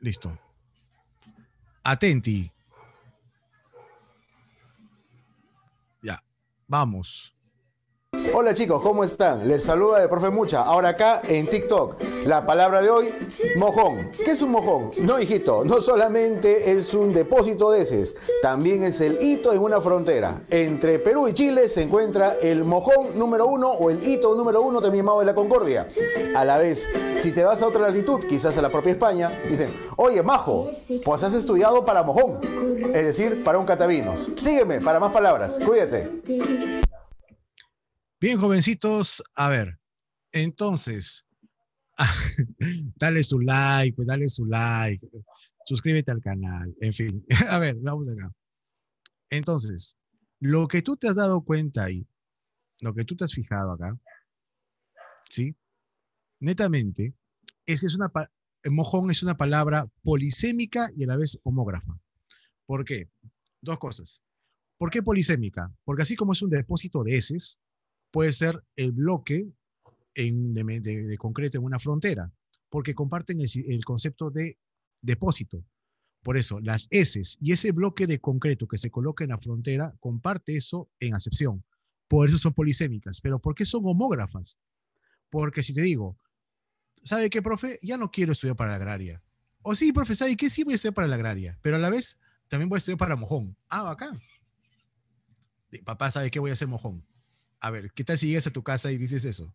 Listo. Atenti. Ya. Vamos. Hola chicos, ¿cómo están? Les saluda de profe Mucha. Ahora acá en TikTok, la palabra de hoy, mojón. ¿Qué es un mojón? No, hijito, no solamente es un depósito de heces, también es el hito en una frontera. Entre Perú y Chile se encuentra el mojón número uno o el hito número uno de mi amado de la Concordia. A la vez, si te vas a otra latitud, quizás a la propia España, dicen, oye, majo, pues has estudiado para mojón, es decir, para un catavinos. Sígueme para más palabras. Cuídate. Bien, jovencitos, a ver, entonces, [LAUGHS] dale su like, pues dale su like, suscríbete al canal, en fin, [LAUGHS] a ver, vamos acá. Entonces, lo que tú te has dado cuenta ahí, lo que tú te has fijado acá, ¿sí? Netamente, es que es una, mojón es una palabra polisémica y a la vez homógrafa. ¿Por qué? Dos cosas. ¿Por qué polisémica? Porque así como es un depósito de heces, puede ser el bloque de, concreto en una frontera, porque comparten el, concepto de depósito. Por eso, las S y ese bloque de concreto que se coloca en la frontera comparte eso en acepción. Por eso son polisémicas. Pero ¿por qué son homógrafas? Porque si te digo, ¿sabe qué, profe? Ya no quiero estudiar para la agraria. O sí, profe, ¿sabe qué? Sí voy a estudiar para la agraria, pero a la vez también voy a estudiar para mojón. Ah, acá. Papá, ¿sabe qué? Voy a hacer mojón. A ver, ¿qué tal si llegas a tu casa y dices eso?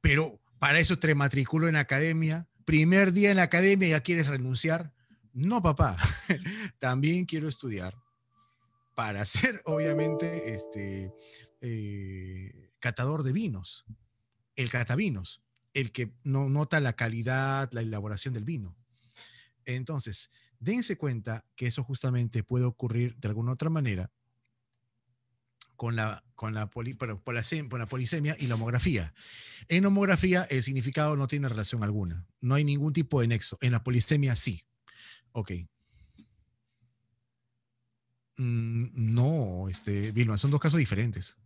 Pero para eso te matriculo en academia, primer día en la academia ya quieres renunciar. No, papá, [LAUGHS] también quiero estudiar para ser, obviamente, este, eh, catador de vinos, el catavinos, el que no nota la calidad, la elaboración del vino. Entonces, dense cuenta que eso justamente puede ocurrir de alguna otra manera con la con la, poli, por, la polisemia y la homografía. En homografía el significado no tiene relación alguna, no hay ningún tipo de nexo. En la polisemia sí. Ok. Mm, no, este, Vilma, son dos casos diferentes.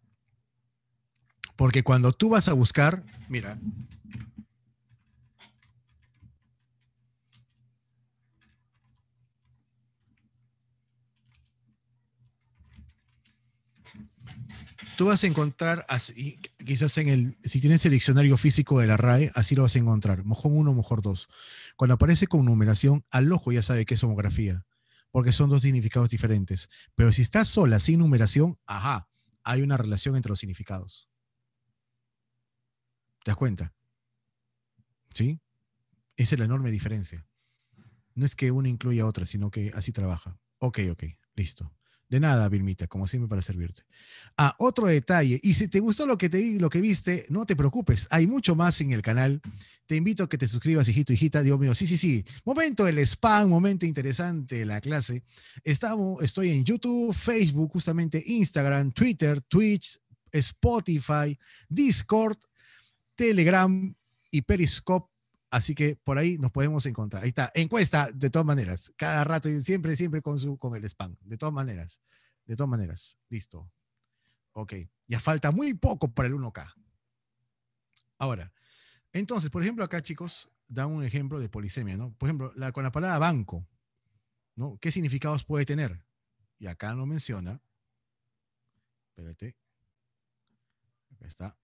Porque cuando tú vas a buscar, mira, tú vas a encontrar, así, quizás en el, si tienes el diccionario físico de la RAE, así lo vas a encontrar, mojón 1, mojón 2. Cuando aparece con numeración, al ojo ya sabe qué es homografía, porque son dos significados diferentes. Pero si está sola, sin numeración, ajá, hay una relación entre los significados. ¿Te das cuenta? ¿Sí? Esa es la enorme diferencia. No es que una incluya a otra, sino que así trabaja. Ok, ok, listo. De nada, Vilmita, como siempre para servirte. Ah, otro detalle, y si te gustó lo que, te, lo que viste, no te preocupes, hay mucho más en el canal. Te invito a que te suscribas, hijito, hijita, Dios mío. Sí, sí, sí. Momento del spam, momento interesante la clase. Estamos, estoy en YouTube, Facebook, justamente Instagram, Twitter, Twitch, Spotify, Discord, Telegram y Periscope Así que por ahí nos podemos encontrar. Ahí está, encuesta, de todas maneras. Cada rato, y siempre, siempre con, su, con el spam. De todas maneras. De todas maneras. Listo. Ok. Ya falta muy poco para el 1K. Ahora, entonces, por ejemplo, acá, chicos, dan un ejemplo de polisemia, ¿no? Por ejemplo, con la palabra banco, ¿no? ¿Qué significados puede tener? Y acá no menciona. Espérate. Acá está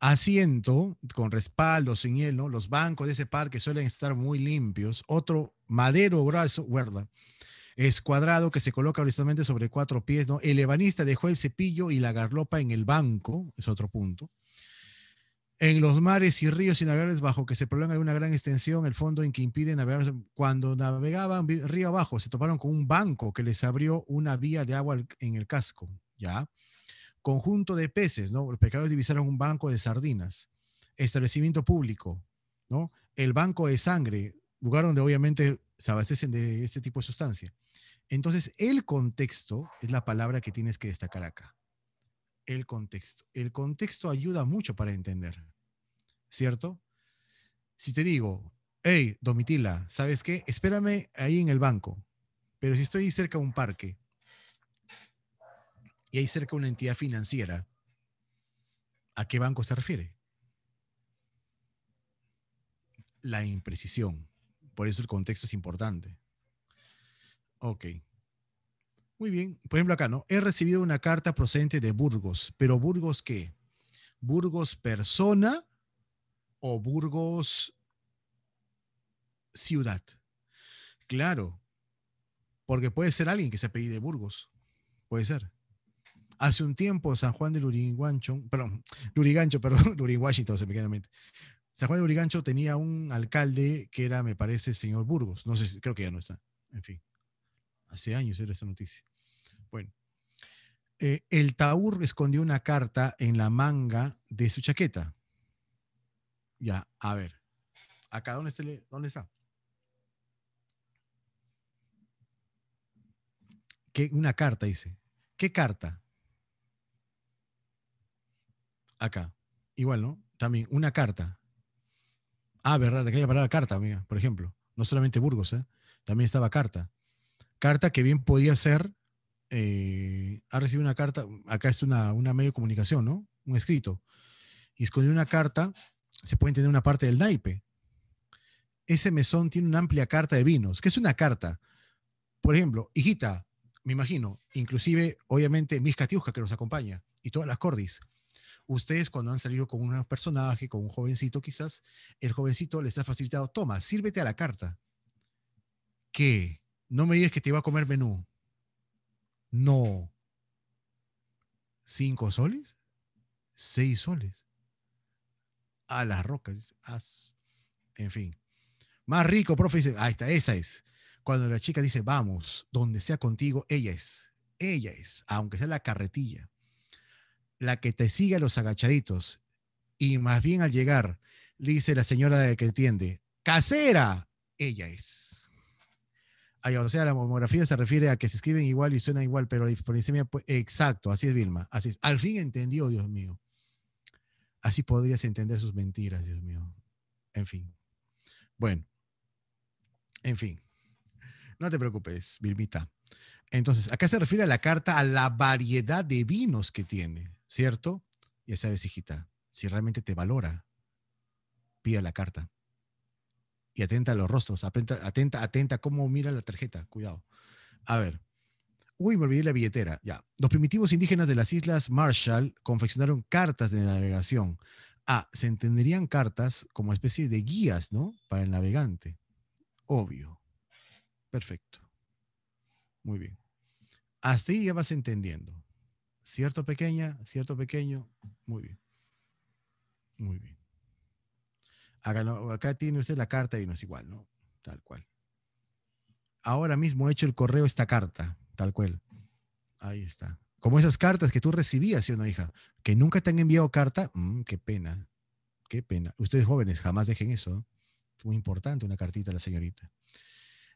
asiento con respaldo, sin hielo, los bancos de ese parque suelen estar muy limpios. Otro madero brazo guarda, es cuadrado que se coloca horizontalmente sobre cuatro pies. ¿no? El ebanista dejó el cepillo y la garlopa en el banco, es otro punto. En los mares y ríos y navegables bajo que se prolonga una gran extensión, el fondo en que impide navegar. Cuando navegaban río abajo, se toparon con un banco que les abrió una vía de agua en el casco. ¿ya? conjunto de peces, ¿no? Los pecados divisaron un banco de sardinas, establecimiento público, ¿no? El banco de sangre, lugar donde obviamente se abastecen de este tipo de sustancia. Entonces, el contexto es la palabra que tienes que destacar acá. El contexto. El contexto ayuda mucho para entender, ¿cierto? Si te digo, hey, Domitila, ¿sabes qué? Espérame ahí en el banco, pero si estoy cerca de un parque, y hay cerca una entidad financiera, ¿a qué banco se refiere? La imprecisión. Por eso el contexto es importante. Ok. Muy bien. Por ejemplo, acá, ¿no? He recibido una carta procedente de Burgos, pero Burgos qué? Burgos persona o Burgos ciudad. Claro, porque puede ser alguien que se de Burgos. Puede ser. Hace un tiempo, San Juan de Lurigancho, perdón, Lurigancho, perdón, [LAUGHS] Luriguachito, se me queda San Juan de Lurigancho tenía un alcalde que era, me parece, señor Burgos. No sé, creo que ya no está. En fin, hace años era esa noticia. Bueno, eh, el Taur escondió una carta en la manga de su chaqueta. Ya, a ver. Acá, ¿dónde, está? ¿Dónde está? ¿Qué, una carta, dice. ¿Qué carta? acá. Igual, ¿no? También una carta. Ah, verdad, aquella palabra carta, amiga, por ejemplo. No solamente Burgos, ¿eh? También estaba carta. Carta que bien podía ser, eh, ha recibido una carta, acá es una, una medio comunicación, ¿no? Un escrito. Y con una carta se puede entender una parte del naipe. Ese mesón tiene una amplia carta de vinos. ¿Qué es una carta? Por ejemplo, hijita, me imagino, inclusive, obviamente, mis Tiusca que nos acompaña y todas las cordis ustedes cuando han salido con un personaje, con un jovencito quizás, el jovencito les ha facilitado, toma, sírvete a la carta. ¿Qué? No me digas que te iba a comer menú. No. ¿Cinco soles? Seis soles. A las rocas. En fin. Más rico, profe. ahí está, esa es. Cuando la chica dice, vamos, donde sea contigo, ella es. Ella es, aunque sea la carretilla la que te sigue a los agachaditos. Y más bien al llegar, le dice la señora que entiende, casera, ella es. o sea, la homografía se refiere a que se escriben igual y suena igual, pero la pues exacto, así es Vilma, así es. Al fin entendió, Dios mío. Así podrías entender sus mentiras, Dios mío. En fin. Bueno, en fin. No te preocupes, Vilmita. Entonces, acá se refiere a la carta a la variedad de vinos que tiene. ¿cierto? Ya sabes, hijita, si realmente te valora, pida la carta. Y atenta a los rostros, atenta, atenta, cómo mira la tarjeta, cuidado. A ver. Uy, me olvidé la billetera. Ya. Los primitivos indígenas de las islas Marshall confeccionaron cartas de navegación. Ah, se entenderían cartas como especie de guías, ¿no? Para el navegante. Obvio. Perfecto. Muy bien. Hasta ahí ya vas entendiendo. ¿Cierto pequeña? ¿Cierto pequeño? Muy bien. Muy bien. Acá tiene usted la carta y no es igual, ¿no? Tal cual. Ahora mismo he hecho el correo esta carta, tal cual. Ahí está. Como esas cartas que tú recibías, ¿sí no, hija? Que nunca te han enviado carta. Mm, qué pena. Qué pena. Ustedes jóvenes, jamás dejen eso. ¿eh? Muy importante una cartita a la señorita.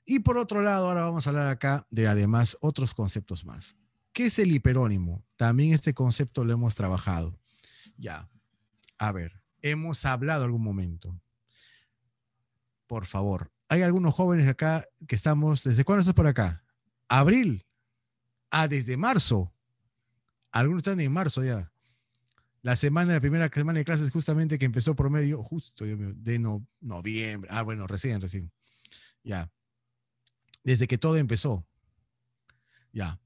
Y por otro lado, ahora vamos a hablar acá de además otros conceptos más. ¿Qué es el hiperónimo? También este concepto lo hemos trabajado. Ya, a ver, hemos hablado algún momento. Por favor, hay algunos jóvenes acá que estamos, ¿desde cuándo estás por acá? Abril. Ah, desde marzo. Algunos están en marzo ya. La semana, la primera semana de clases justamente que empezó por medio, justo, de noviembre. Ah, bueno, recién, recién. Ya. Desde que todo empezó. Ya.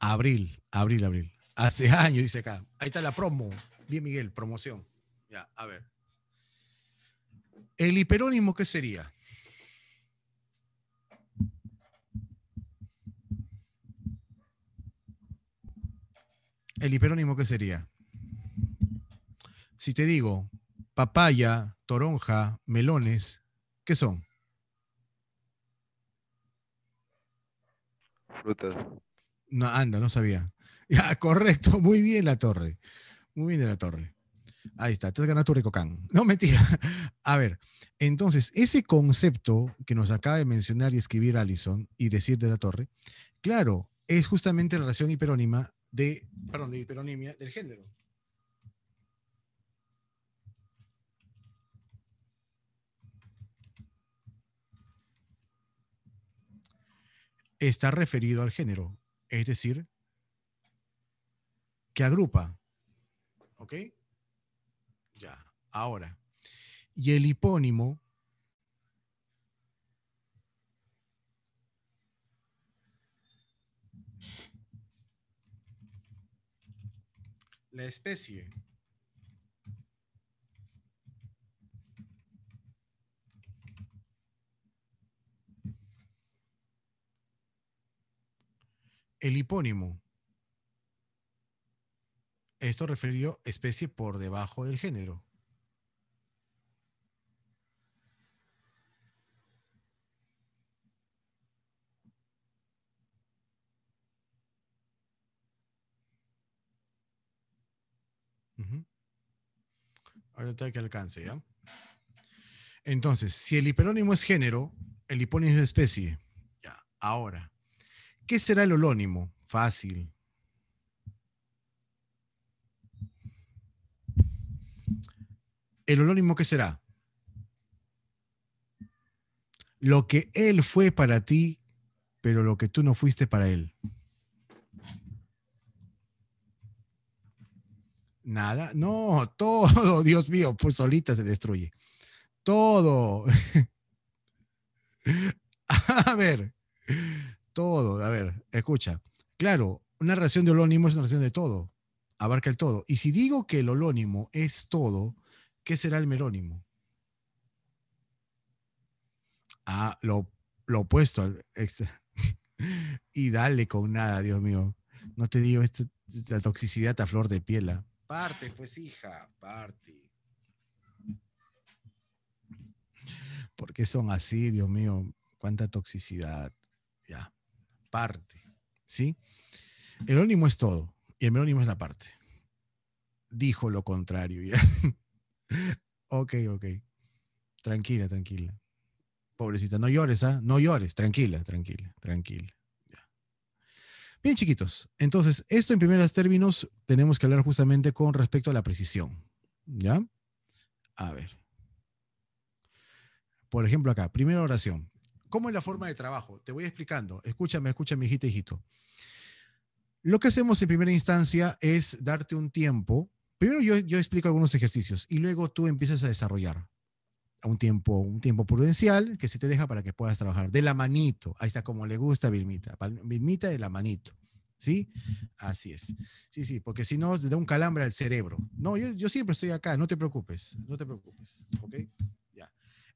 Abril, abril, abril. Hace [LAUGHS] años, dice acá. Ahí está la promo. Bien, Miguel, promoción. Ya, a ver. ¿El hiperónimo qué sería? ¿El hiperónimo qué sería? Si te digo papaya, toronja, melones, ¿qué son? Frutas. No, anda, no sabía. Ya, [LAUGHS] ah, correcto, muy bien la torre. Muy bien la torre. Ahí está, te has ganado tu can, [LAUGHS] No, mentira. A ver, entonces, ese concepto que nos acaba de mencionar y escribir Allison y decir de la torre, claro, es justamente la relación hiperónima de, perdón, de hiperonimia del género. Está referido al género, es decir, que agrupa. ¿Ok? Ya, ahora. Y el hipónimo la especie El hipónimo. Esto a especie por debajo del género. Ahora tengo que alcance, ¿ya? Entonces, si el hiperónimo es género, el hipónimo es especie. Ya, ahora. ¿Qué será el holónimo? Fácil. ¿El holónimo qué será? Lo que él fue para ti, pero lo que tú no fuiste para él. Nada, no, todo, [LAUGHS] Dios mío, pues solita se destruye. Todo. [LAUGHS] A ver, todo. A ver, escucha. Claro, una relación de holónimo es una relación de todo. Abarca el todo. Y si digo que el holónimo es todo, ¿qué será el merónimo? Ah, lo, opuesto al [LAUGHS] y dale con nada, Dios mío. No te digo, esto, la toxicidad a flor de piel. Ah. Parte, pues hija, parte. ¿Por qué son así, Dios mío? Cuánta toxicidad. Ya parte, ¿sí? El ónimo es todo y el merónimo es la parte. Dijo lo contrario. ¿ya? [LAUGHS] ok, ok. Tranquila, tranquila. Pobrecita, no llores, ¿ah? No llores, tranquila, tranquila, tranquila. Bien, chiquitos. Entonces, esto en primeros términos tenemos que hablar justamente con respecto a la precisión. ¿Ya? A ver. Por ejemplo, acá, primera oración. ¿Cómo es la forma de trabajo? Te voy explicando. Escúchame, escúchame, hijita, hijito. Lo que hacemos en primera instancia es darte un tiempo. Primero yo, yo explico algunos ejercicios y luego tú empiezas a desarrollar a un tiempo, un tiempo prudencial que se te deja para que puedas trabajar de la manito. Ahí está como le gusta a Vilmita. Vilmita de la manito. ¿Sí? Así es. Sí, sí, porque si no, te da un calambre al cerebro. No, yo, yo siempre estoy acá, no te preocupes, no te preocupes. ¿Ok?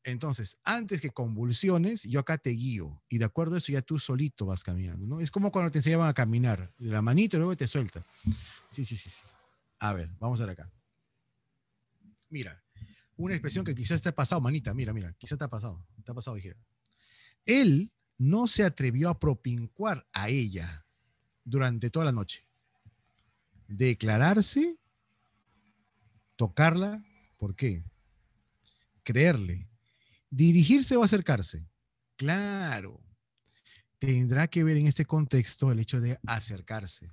Entonces, antes que convulsiones, yo acá te guío y de acuerdo a eso ya tú solito vas caminando, ¿no? Es como cuando te enseñaban a caminar, de la manita y luego te suelta. Sí, sí, sí, sí. A ver, vamos a ver acá. Mira, una expresión que quizás te ha pasado, manita, mira, mira, quizás te ha pasado, te ha pasado, dijera. Él no se atrevió a propincuar a ella durante toda la noche. Declararse, tocarla, ¿por qué? Creerle, dirigirse o acercarse. Claro, tendrá que ver en este contexto el hecho de acercarse.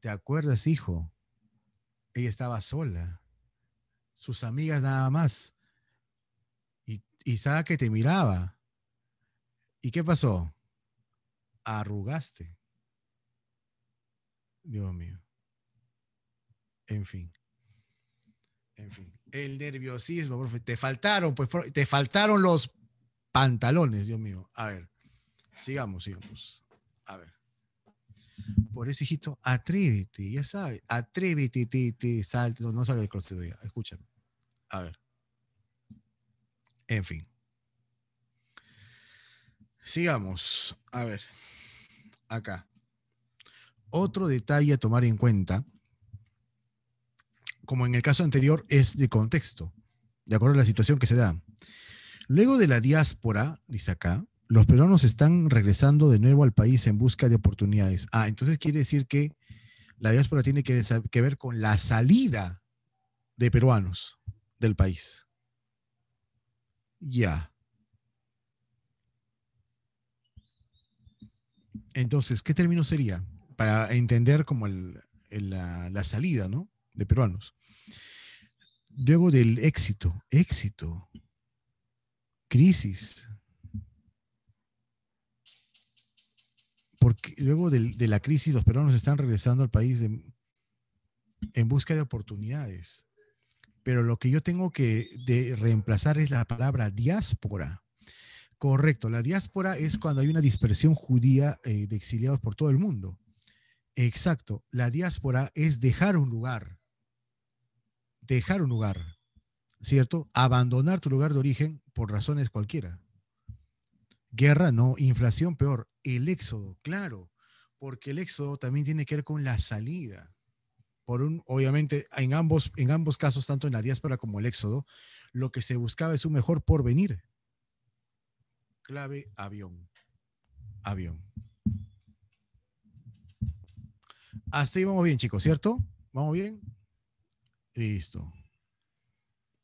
¿Te acuerdas, hijo? Ella estaba sola, sus amigas nada más, y, y que te miraba. ¿Y qué pasó? Arrugaste. Dios mío. En fin. En fin, el nerviosismo, profe. Te faltaron, pues, te faltaron los pantalones, Dios mío. A ver, sigamos, sigamos. A ver. Por ese hijito, atrévete, ya sabes, atrévete, salto, no, sale el de escúchame. A ver. En fin. Sigamos. A ver. Acá. Otro detalle a tomar en cuenta como en el caso anterior, es de contexto, de acuerdo a la situación que se da. Luego de la diáspora, dice acá, los peruanos están regresando de nuevo al país en busca de oportunidades. Ah, entonces quiere decir que la diáspora tiene que, ver con la salida de peruanos del país. Ya. Entonces, ¿qué término sería? Para entender como la, la, salida, ¿no? De peruanos. Luego del éxito, éxito, crisis. Porque luego de, la crisis los peruanos están regresando al país en busca de oportunidades. Pero lo que yo tengo que reemplazar es la palabra diáspora. Correcto, la diáspora es cuando hay una dispersión judía eh, de exiliados por todo el mundo. Exacto, la diáspora es dejar un lugar dejar un lugar, ¿cierto? Abandonar tu lugar de origen por razones cualquiera. Guerra, no, inflación peor, el éxodo, claro, porque el éxodo también tiene que ver con la salida. Por un, obviamente, en ambos, en ambos casos, tanto en la diáspora como el éxodo, lo que se buscaba es un mejor porvenir. Clave avión. Avión. Hasta ahí vamos bien, chicos, ¿cierto? ¿Vamos bien? Listo.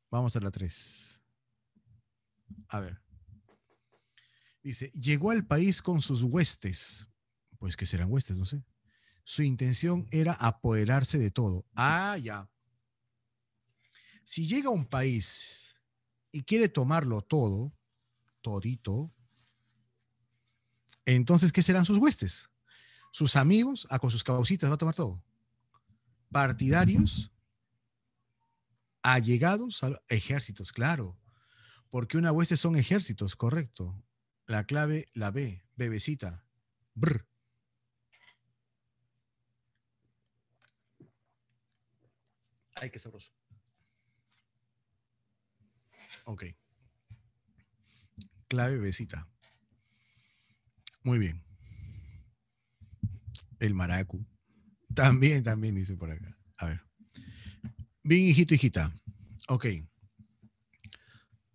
Vamos a la 3. A ver. Dice, llegó al país con sus huestes. Pues que serán huestes, no sé. Su intención era apoderarse de todo. Ah, ya. Si llega a un país y quiere tomarlo todo, todito, entonces, ¿qué serán sus huestes? Sus amigos, ah, con sus causitas, va a tomar todo. Partidarios, allegados a ejércitos, claro, porque una hueste son ejércitos, correcto. La clave, la B, bebecita. Brr. Ay, qué sabroso. Ok. Clave bebecita. Muy bien. El maracu. También, también dice por acá. A ver. Bien, hijito, hijita. Ok.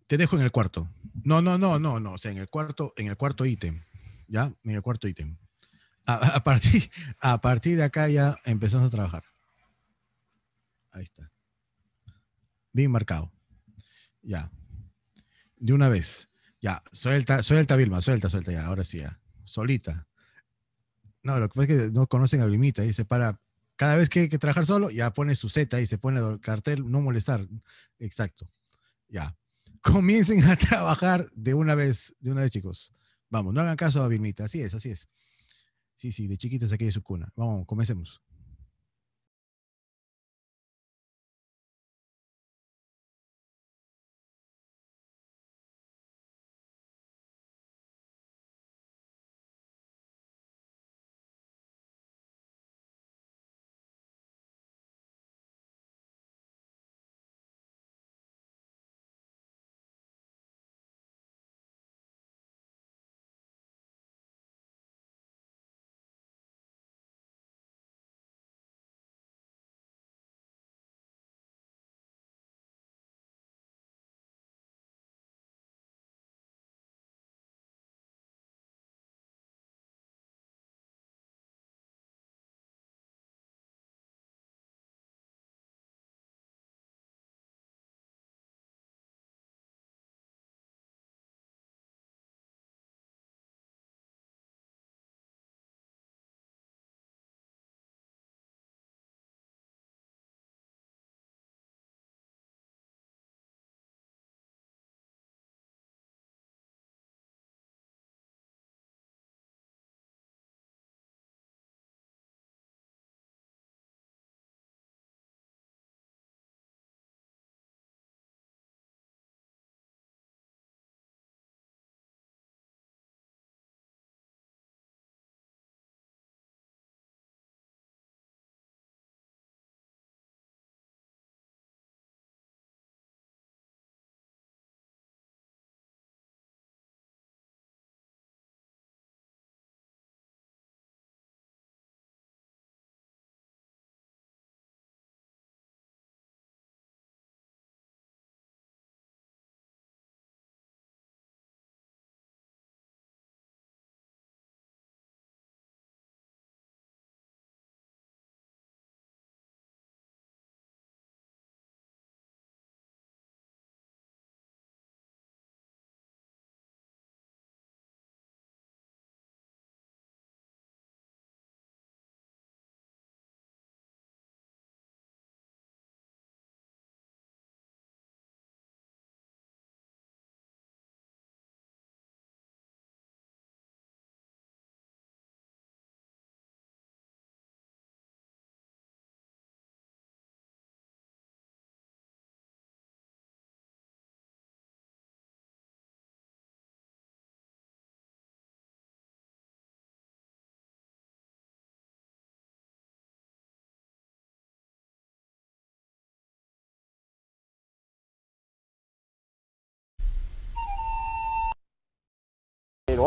Te dejo en el cuarto. No, no, no, no, no. O sea, en el cuarto, en el cuarto ítem. ¿Ya? En el cuarto ítem. A, partir, [LAUGHS] a partir de acá ya empezamos a trabajar. Ahí está. Bien marcado. Ya. De una vez. Ya. Suelta, suelta, Vilma. Suelta, suelta ya. Ahora sí, ya. Solita. No, lo que pasa es que no conocen a Vilmita. se para, cada vez que hay que trabajar solo, ya pone su Z y se pone el cartel, no molestar. Exacto. Ya. [LAUGHS] Comiencen a trabajar de una vez, de una vez, chicos. Vamos, no hagan caso a Vilmita. Así es, así es. Sí, sí, de chiquitos aquí de su cuna. Vamos, comencemos.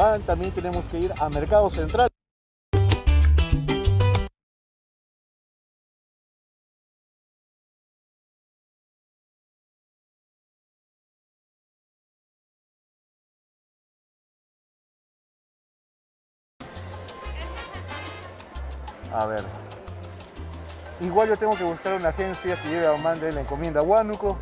Ah, también tenemos que ir a Mercado Central. A ver. Igual yo tengo que buscar una agencia que lleve a de la encomienda Huánuco.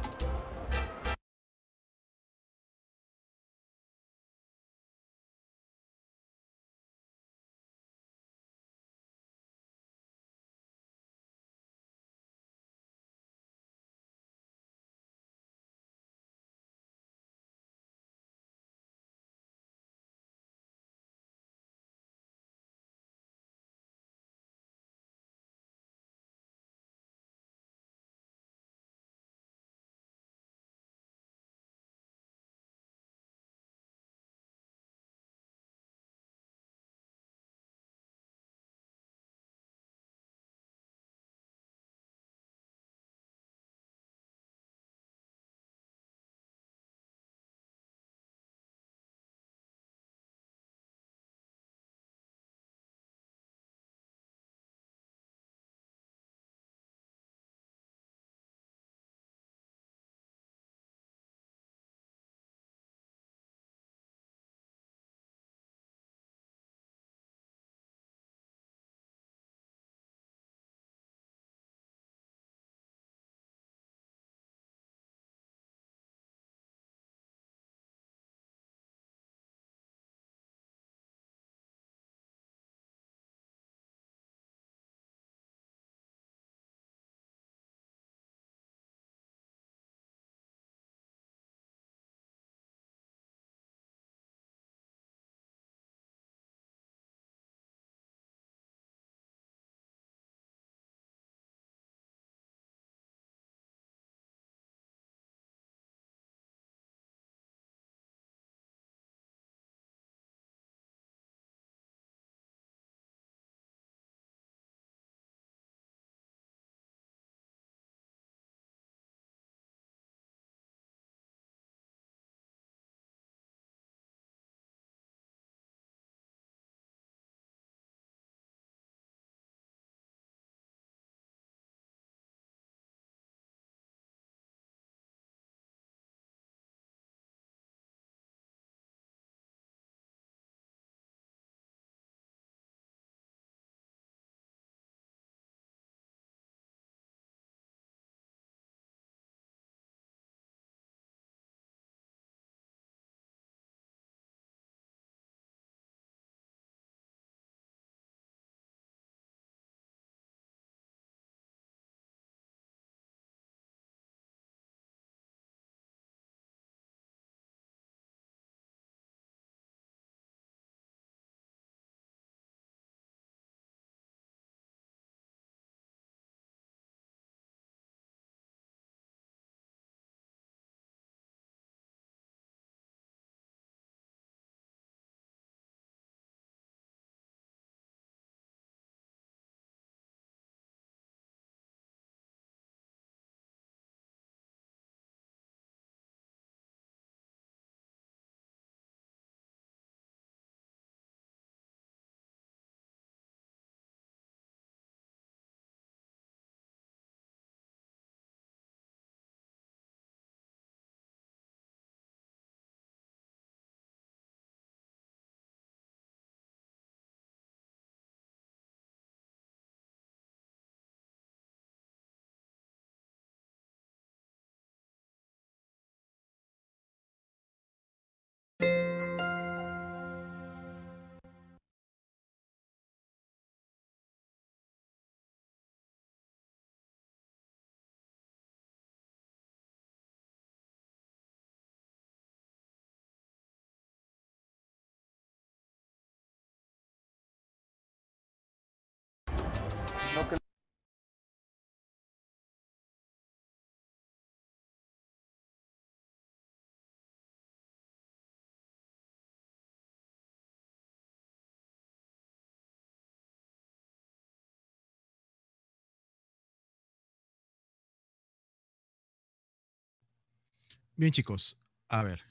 Bien, chicos, a ver.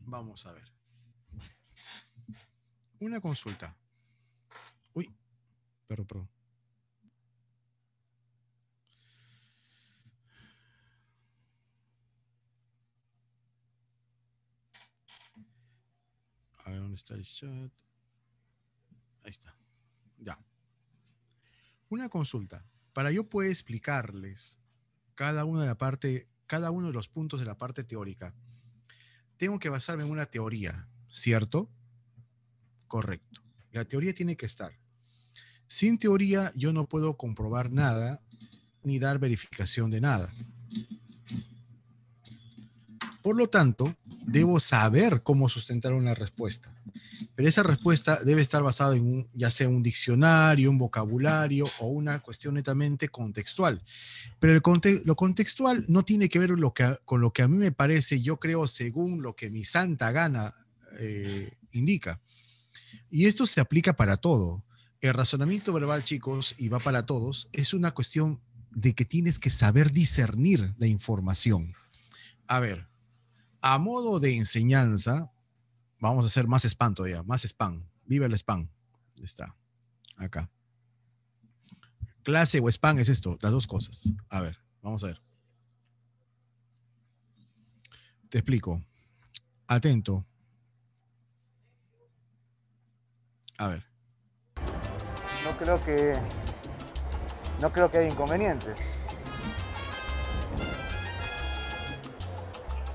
Vamos a ver. Una consulta pero pro A ver, ¿dónde está el chat? Ahí está. Ya. Una consulta. Para yo poder explicarles cada una de la parte, cada uno de los puntos de la parte teórica, tengo que basarme en una teoría, ¿cierto? Correcto. La teoría tiene que estar. Sin teoría yo no puedo comprobar nada ni dar verificación de nada. Por lo tanto, debo saber cómo sustentar una respuesta. Pero esa respuesta debe estar basada en ya sea un diccionario, un vocabulario o una cuestión netamente contextual. Pero lo contextual no tiene que ver lo con lo que a mí me parece, yo creo, según lo que mi santa gana eh, indica. Y esto se aplica para todo. El razonamiento verbal, chicos, y va para todos, es una cuestión de que tienes que saber discernir la información. A ver, a modo de enseñanza, vamos a hacer más espanto ya, más spam. Vive el spam. Está acá. Clase o spam es esto, las dos cosas. A ver, vamos a ver. Te explico. Atento. A ver creo que no creo que hay inconvenientes.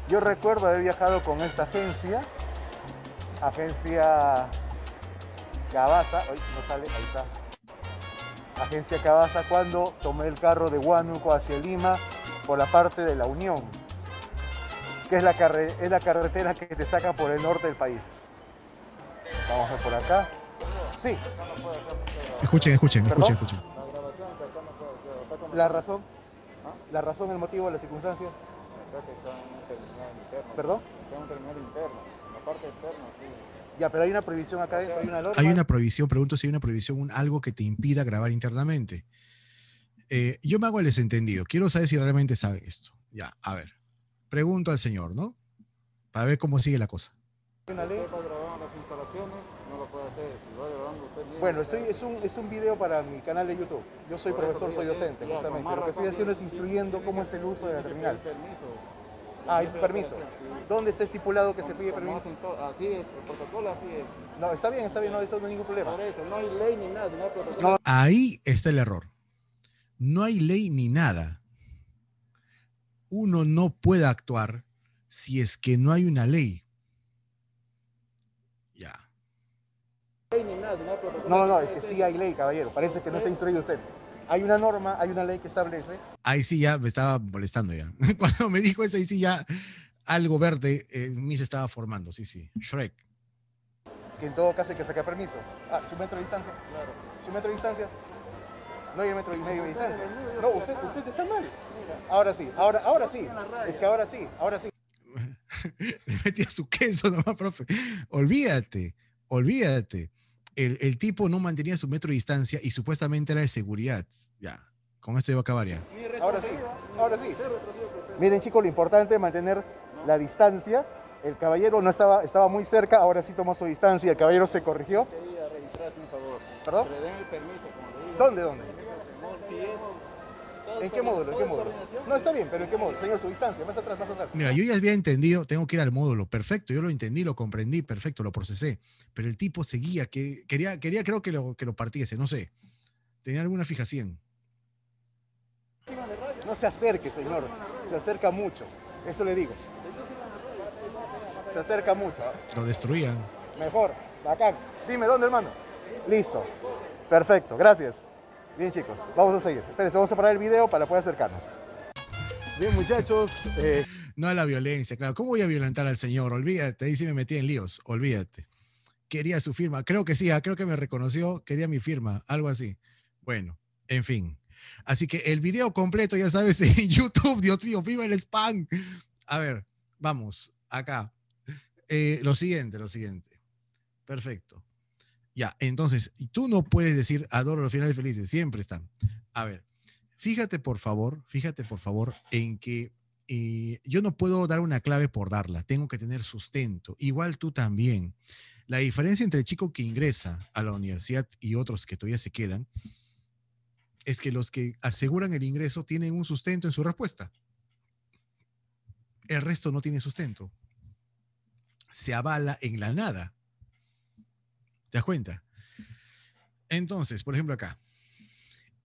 Yo recuerdo haber viajado con esta agencia, agencia Cabaza, sale, Agencia Cabaza cuando tomé el carro de Huánuco hacia Lima por la parte de la Unión, que es la, es la carretera que te saca por el norte del país. Vamos a ver por acá. Sí. Escuchen, escuchen, escuchen, escuchen. La razón, la razón, el motivo, la circunstancia. ¿Perdón? parte externa, sí. Ya, pero hay una prohibición acá dentro, hay una prohibición, pregunto si hay una prohibición, un, algo que te impida grabar internamente. Eh, yo me hago el desentendido, quiero saber si realmente sabe esto. Ya, a ver, pregunto al señor, ¿no? Para ver cómo sigue la cosa. Bueno, estoy, es, un, es un video para mi canal de YouTube. Yo soy profesor, soy docente, justamente. Lo que estoy haciendo es pues, instruyendo cómo es el uso de la terminal. Ah, el permiso. ¿Dónde está estipulado que se pide permiso? Así es, el protocolo así es. No, está bien, está bien, no, hay ningún problema. no hay ley ni nada, Ahí está el error. No hay ley ni nada. Uno no puede actuar si es que no hay una ley. No, no, no, es que sí hay ley, caballero. Parece que no está instruido usted. Hay una norma, hay una ley que establece. Ahí sí ya me estaba molestando ya. [LAUGHS] Cuando me dijo eso, ahí sí ya algo verde en mí se estaba formando. Sí, sí. Shrek. Que en todo caso hay que sacar permiso. Ah, su metro de distancia. Claro. Su metro de distancia. No hay un metro y medio de distancia. No, usted, usted está mal. Ahora sí, ahora, ahora sí. Es que ahora sí, ahora sí. [LAUGHS] Le metía su queso nomás, profe. Olvídate, olvídate el, el, tipo no mantenía su metro de distancia y supuestamente era de seguridad. Ya, con esto iba a acabar ya. Ahora sí, ahora sí. Miren chicos, lo importante es mantener la distancia. El caballero no estaba, estaba muy cerca, ahora sí tomó su distancia, el caballero se corrigió. ¿Perdón? ¿Dónde, dónde? ¿En qué módulo? ¿En qué módulo? No, está bien, pero ¿en qué módulo? Señor, su distancia, más atrás, más atrás. Mira, yo ya había entendido, tengo que ir al módulo, perfecto, yo lo entendí, lo comprendí, perfecto, lo procesé, pero el tipo seguía, que quería, quería creo que lo, que lo partiese, no sé, tenía alguna fijación. No se acerque, señor, se acerca mucho, eso le digo. Se acerca mucho. ¿ah? Lo destruían. Mejor, acá, Dime, ¿dónde, hermano? Listo. Perfecto, gracias. Bien chicos, vamos a seguir. Espérense, vamos a parar el video para poder acercarnos. Bien muchachos. Eh, no a la violencia, claro. ¿Cómo voy a violentar al señor? Olvídate, Y me metí en líos, olvídate. Quería su firma, creo que sí, ah, creo que me reconoció, quería mi firma, algo así. Bueno, en fin. Así que el video completo, ya sabes, [LAUGHS] en YouTube, Dios mío, viva el spam. A ver, vamos, acá. Eh, lo siguiente, lo siguiente. Perfecto. Ya, entonces, tú no puedes decir adoro los finales felices, siempre están. A ver, fíjate por favor, fíjate por favor en que eh, yo no puedo dar una clave por darla, tengo que tener sustento. Igual tú también. La diferencia entre el chico que ingresa a la universidad y otros que todavía se quedan es que los que aseguran el ingreso tienen un sustento en su respuesta. El resto no tiene sustento. Se avala en la nada. ¿Te das cuenta? Entonces, por ejemplo acá,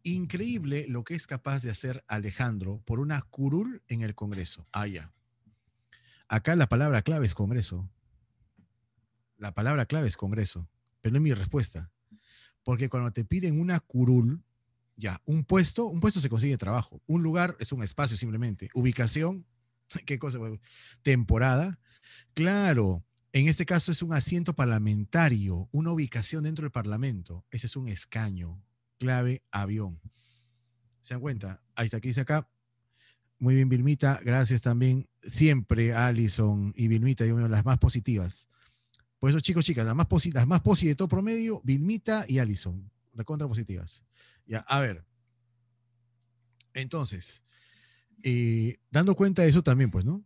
increíble lo que es capaz de hacer Alejandro por una curul en el Congreso. Ah, ya. Acá la palabra clave es Congreso. La palabra clave es Congreso. Pero no es mi respuesta. Porque cuando te piden una curul, ya, un puesto, un puesto se consigue trabajo. Un lugar es un espacio simplemente. Ubicación, [LAUGHS] qué cosa, temporada. Claro, en este caso es un asiento parlamentario, una ubicación dentro del Parlamento. Ese es un escaño, clave avión. ¿Se dan cuenta? Ahí está, aquí dice acá. Muy bien, Vilmita. Gracias también siempre, Alison y Vilmita, yo las más positivas. Por eso, chicos, chicas, las más, positivas, las más positivas de todo promedio, Vilmita y Alison. Recontra positivas. Ya, a ver. Entonces, eh, dando cuenta de eso también, pues, ¿no?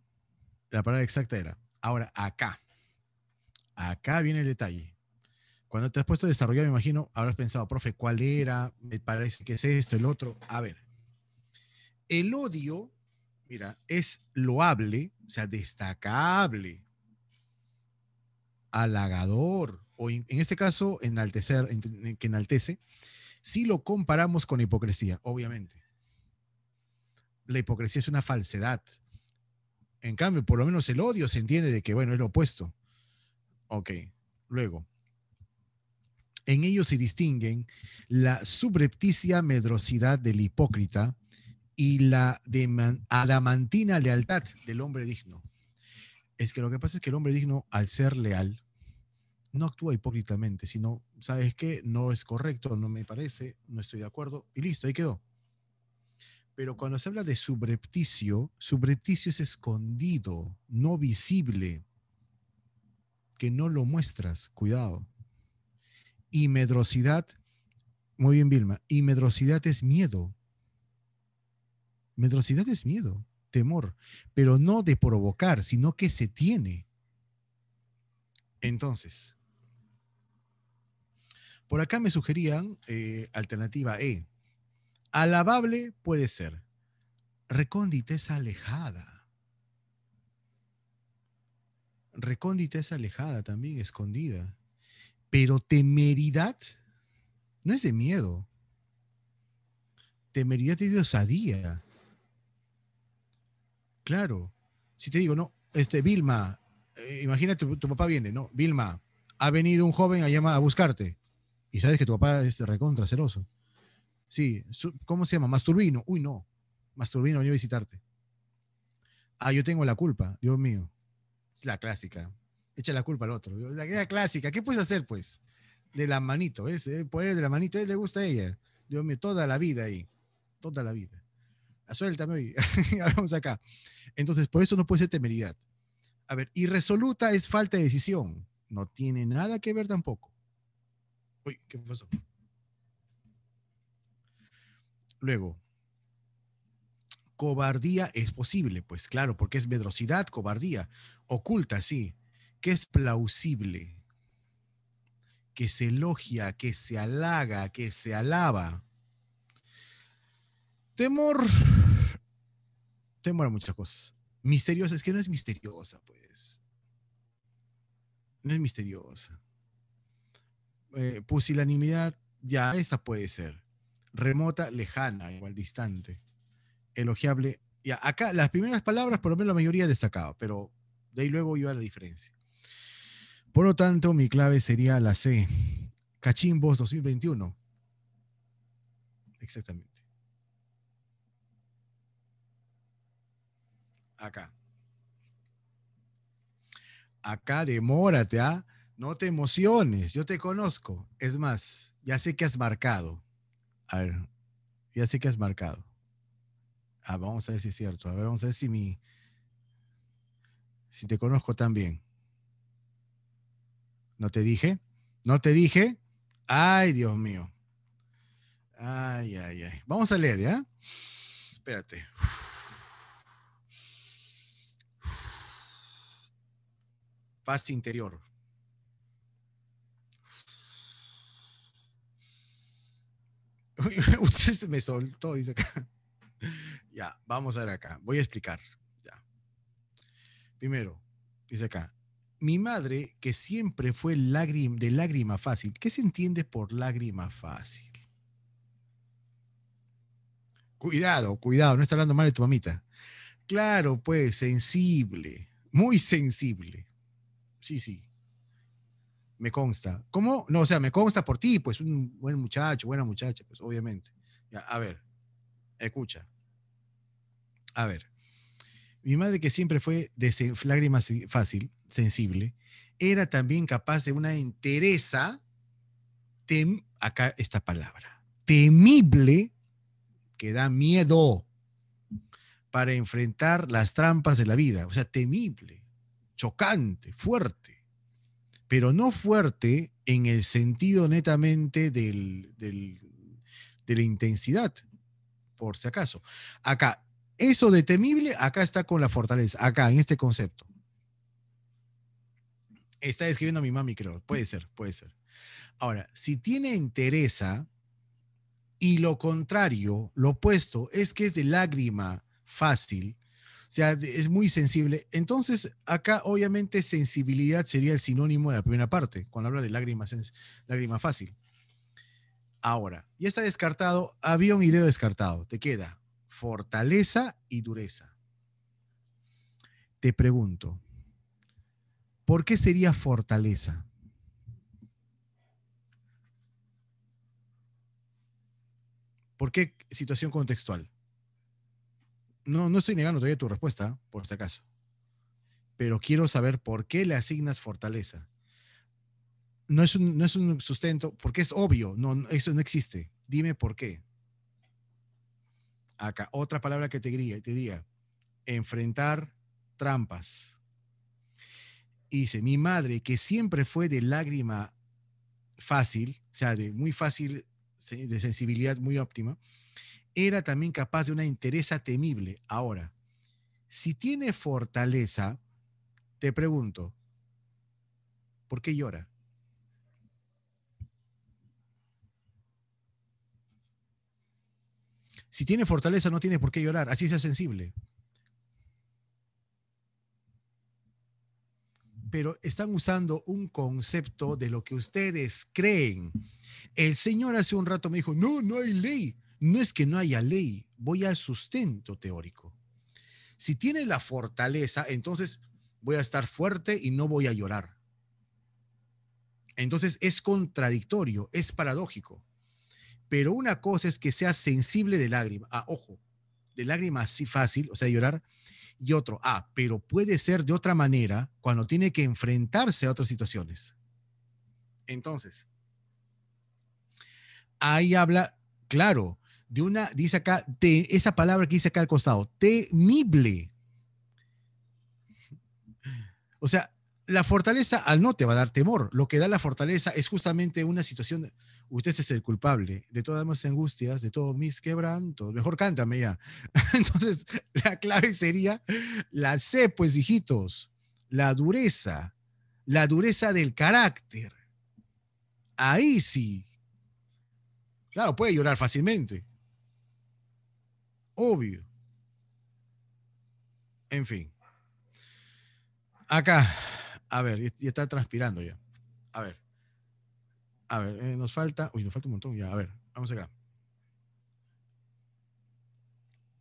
La palabra exacta era. Ahora, acá Acá viene el detalle. Cuando te has puesto a desarrollar, me imagino, habrás pensado, profe, ¿cuál era? Me parece que es esto, el otro. A ver, el odio, mira, es loable, o sea, destacable, halagador, o en este caso, enaltecer, que enaltece, si lo comparamos con hipocresía, obviamente. La hipocresía es una falsedad. En cambio, por lo menos el odio se entiende de que, bueno, es lo opuesto. Ok, luego. En ellos se distinguen la subrepticia medrosidad del hipócrita y la adamantina lealtad del hombre digno. Es que lo que pasa es que el hombre digno, al ser leal, no actúa hipócritamente, sino, ¿sabes qué? No es correcto, no me parece, no estoy de acuerdo, y listo, ahí quedó. Pero cuando se habla de subrepticio, subrepticio es escondido, no visible, que no lo muestras, cuidado. Y medrosidad, muy bien Vilma, y medrosidad es miedo. Medrosidad es miedo, temor, pero no de provocar, sino que se tiene. Entonces, por acá me sugerían eh, alternativa E. Alabable puede ser. Recóndita es alejada recóndita es alejada también, escondida. Pero temeridad no es de miedo. Temeridad es de osadía. Claro. Si te digo, no, este, Vilma, eh, imagínate, tu, papá viene, ¿no? Vilma, ha venido un joven a, llamar, a buscarte. Y sabes que tu papá es recontra celoso. Sí, ¿cómo se llama? Masturbino. Uy, no. Masturbino, venía a visitarte. Ah, yo tengo la culpa, Dios mío la clásica. Echa la culpa al otro. La, clásica. ¿Qué puedes hacer, pues? De la manito, ¿ves? El eh, poder de la manito, a él le gusta a ella. Dios mío, toda la vida ahí. Toda la vida. Suéltame hoy. [LAUGHS] vamos acá. Entonces, por eso no puede ser temeridad. A ver, irresoluta es falta de decisión. No tiene nada que ver tampoco. Uy, ¿qué pasó? Luego, Cobardía es posible, pues claro, porque es medrosidad, cobardía. Oculta, sí. Que es plausible. Que se elogia, que se halaga, que se alaba. Temor. Temor a muchas cosas. Misteriosa, es que no es misteriosa, pues. No es misteriosa. Eh, pusilanimidad, ya, esta puede ser. Remota, lejana, igual distante elogiable. y acá las primeras palabras, por lo menos la mayoría destacaba, pero de ahí luego iba la diferencia. Por lo tanto, mi clave sería la C. Cachimbos 2021. Exactamente. Acá. Acá demórate, ¿ah? No te emociones, yo te conozco. Es más, ya sé que has marcado. A ver, ya sé que has marcado. Ah, vamos a ver si es cierto. A ver, vamos a ver si mi. Si te conozco tan bien. ¿No te dije? ¿No te dije? Ay, Dios mío. Ay, ay, ay. Vamos a leer, ¿ya? Espérate. Paz interior. [LAUGHS] [LAUGHS] Usted se me soltó, dice acá vamos a ver acá. Voy a explicar. Ya. Primero, dice acá, mi madre, que siempre fue de lágrima fácil. ¿Qué se entiende por lágrima fácil? Cuidado, cuidado, no está hablando mal de tu mamita. Claro, pues, sensible, muy sensible. Sí, sí. Me consta. ¿Cómo? No, o sea, me consta por ti, pues, un buen muchacho, buena muchacha, pues, obviamente. Ya, a ver, escucha. A ver, mi madre que siempre fue de lágrimas fácil, sensible, era también capaz de una entereza, acá esta palabra, temible, que da miedo para enfrentar las trampas de la vida. O sea, temible, chocante, fuerte, pero no fuerte en el sentido netamente del, de la intensidad, por si acaso. Acá, eso de temible, acá está con la fortaleza, acá, en este concepto. Está escribiendo a mi mami, creo. Puede ser, puede ser. Ahora, si tiene entereza y lo contrario, lo opuesto, es que es de lágrima fácil, o sea, es muy sensible. Entonces, acá obviamente sensibilidad sería el sinónimo de la primera parte, cuando habla de lágrima, lágrima fácil. Ahora, ya está descartado, había un video descartado, te queda fortaleza y dureza. Te pregunto, ¿por qué sería fortaleza? ¿Por qué situación contextual? No, no estoy negando todavía tu respuesta, por si acaso. Pero quiero saber por qué le asignas fortaleza. No es un, no es un sustento, porque es obvio, no, eso no existe. Dime por qué acá. Otra palabra que te diría, enfrentar trampas. dice, mi madre, que siempre fue de lágrima fácil, o sea, de muy fácil, de sensibilidad muy óptima, era también capaz de una interés temible. Ahora, si tiene fortaleza, te pregunto, ¿por qué llora? Si tiene fortaleza, no tiene por qué llorar. Así sea sensible. Pero están usando un concepto de lo que ustedes creen. El Señor hace un rato me dijo, no, no hay ley. No es que no haya ley, voy al sustento teórico. Si tiene la fortaleza, entonces voy a estar fuerte y no voy a llorar. Entonces es contradictorio, es paradójico. Pero una cosa es que sea sensible de lágrima, ah, ojo, de lágrima así fácil, o sea, llorar, y otro, ah, pero puede ser de otra manera cuando tiene que enfrentarse a otras situaciones. Entonces, ahí habla, claro, de una, dice acá, de esa palabra que dice acá al costado, temible. O sea, la fortaleza al no te va a dar temor. Lo que da la fortaleza es justamente una situación, usted es el culpable de todas mis angustias, de todos mis quebrantos. Mejor cántame ya. [LAUGHS] Entonces, la clave sería la C, pues, hijitos, la dureza, la dureza del carácter. Ahí sí. Claro, puede llorar fácilmente. Obvio. En fin. Acá, a ver, ya está transpirando ya. A ver. A ver, eh, nos falta. Uy, nos falta un montón. Ya, a ver, vamos acá.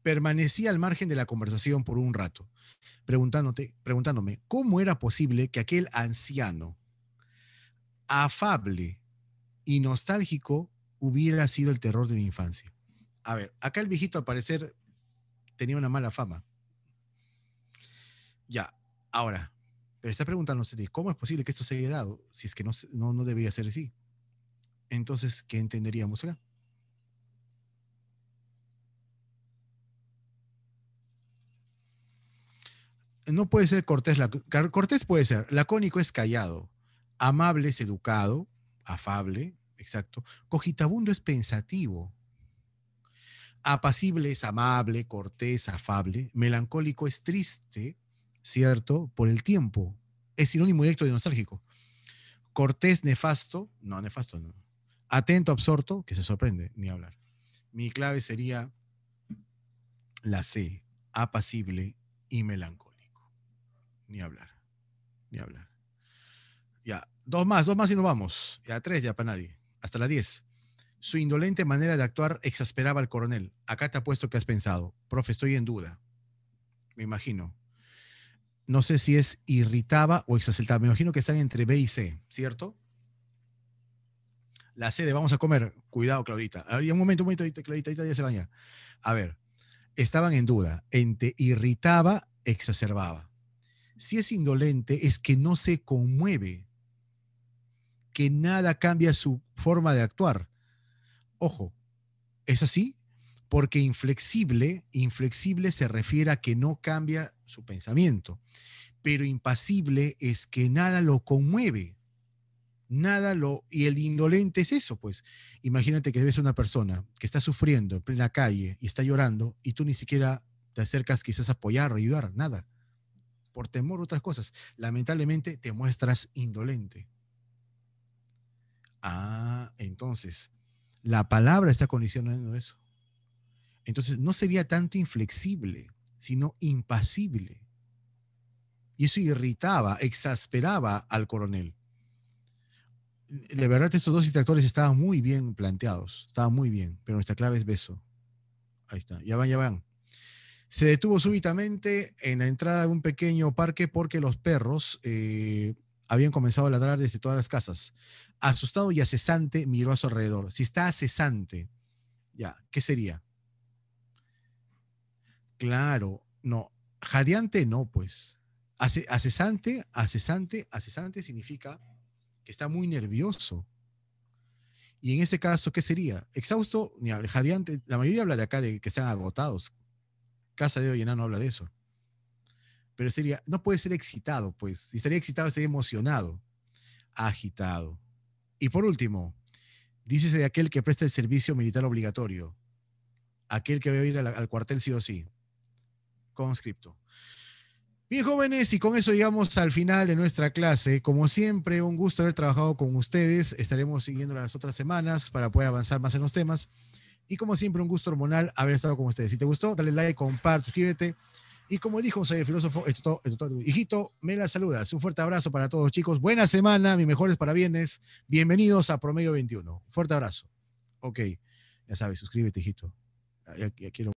Permanecí al margen de la conversación por un rato, preguntándote, preguntándome cómo era posible que aquel anciano, afable y nostálgico, hubiera sido el terror de mi infancia. A ver, acá el viejito al parecer tenía una mala fama. Ya, ahora, pero está preguntándose, ¿cómo es posible que esto se haya dado si es que no debería ser así? Entonces, ¿qué entenderíamos acá? No puede ser cortés. La, cortés puede ser. Lacónico es callado. Amable es educado. Afable, exacto. Cogitabundo es pensativo. Apacible es amable, cortés, afable. Melancólico es triste, ¿cierto? Por el tiempo. Es sinónimo directo de nostálgico. Cortés nefasto, no, nefasto no atento, absorto, que se sorprende, ni hablar. Mi clave sería la C, apacible y melancólico. Ni hablar, ni hablar. Ya, dos más, dos más y no vamos. Ya, tres ya para nadie. Hasta la diez. Su indolente manera de actuar exasperaba al coronel. Acá te apuesto que has pensado. Profe, estoy en duda. Me imagino. No sé si es irritaba o exasperaba. Me imagino que están entre B y C, ¿cierto? la sede, vamos a comer. Cuidado, Claudita. Había un momento, un momento, Claudita, ya se baña. A ver, estaban en duda, entre irritaba, exacerbaba. Si es indolente, es que no se conmueve, que nada cambia su forma de actuar. Ojo, es así porque inflexible, inflexible se refiere a que no cambia su pensamiento, pero impasible es que nada lo conmueve nada lo... Y el indolente es eso, pues. Imagínate que ves a una persona que está sufriendo en la calle y está llorando y tú ni siquiera te acercas quizás a apoyar, ayudar, nada. Por temor a otras cosas. Lamentablemente te muestras indolente. Ah, entonces, la palabra está condicionando eso. Entonces, no sería tanto inflexible, sino impasible. Y eso irritaba, exasperaba al coronel la verdad, estos dos distractores estaban muy bien planteados, estaban muy bien, pero nuestra clave es beso. Ahí está, ya van, ya van. Se detuvo súbitamente en la entrada de un pequeño parque porque los perros eh, habían comenzado a ladrar desde todas las casas. Asustado y acesante, miró a su alrededor. Si está acesante, ya, ¿qué sería? Claro, no. Jadeante no, pues. a acesante, acesante, acesante significa está muy nervioso. Y en ese caso, ¿qué sería? Exhausto, ni jadeante. La mayoría habla de acá de que están agotados. Casa de Ollena no habla de eso. Pero sería, no puede ser excitado, pues. Si estaría excitado, estaría emocionado, agitado. Y por último, dícese de aquel que presta el servicio militar obligatorio, aquel que va a ir al cuartel sí o sí, conscripto. Bien, jóvenes, y con eso llegamos al final de nuestra clase. Como siempre, un gusto haber trabajado con ustedes. Estaremos siguiendo las otras semanas para poder avanzar más en los temas. Y como siempre, un gusto hormonal haber estado con ustedes. Si te gustó, dale like, comparte, suscríbete. Y como dijo el filósofo, esto, doctor hijito, me la saludas. Un fuerte abrazo para todos, chicos. Buena semana, mis mejores para bienes Bienvenidos a Promedio 21. Fuerte abrazo. Ok, ya sabes, suscríbete, hijito. ya quiero.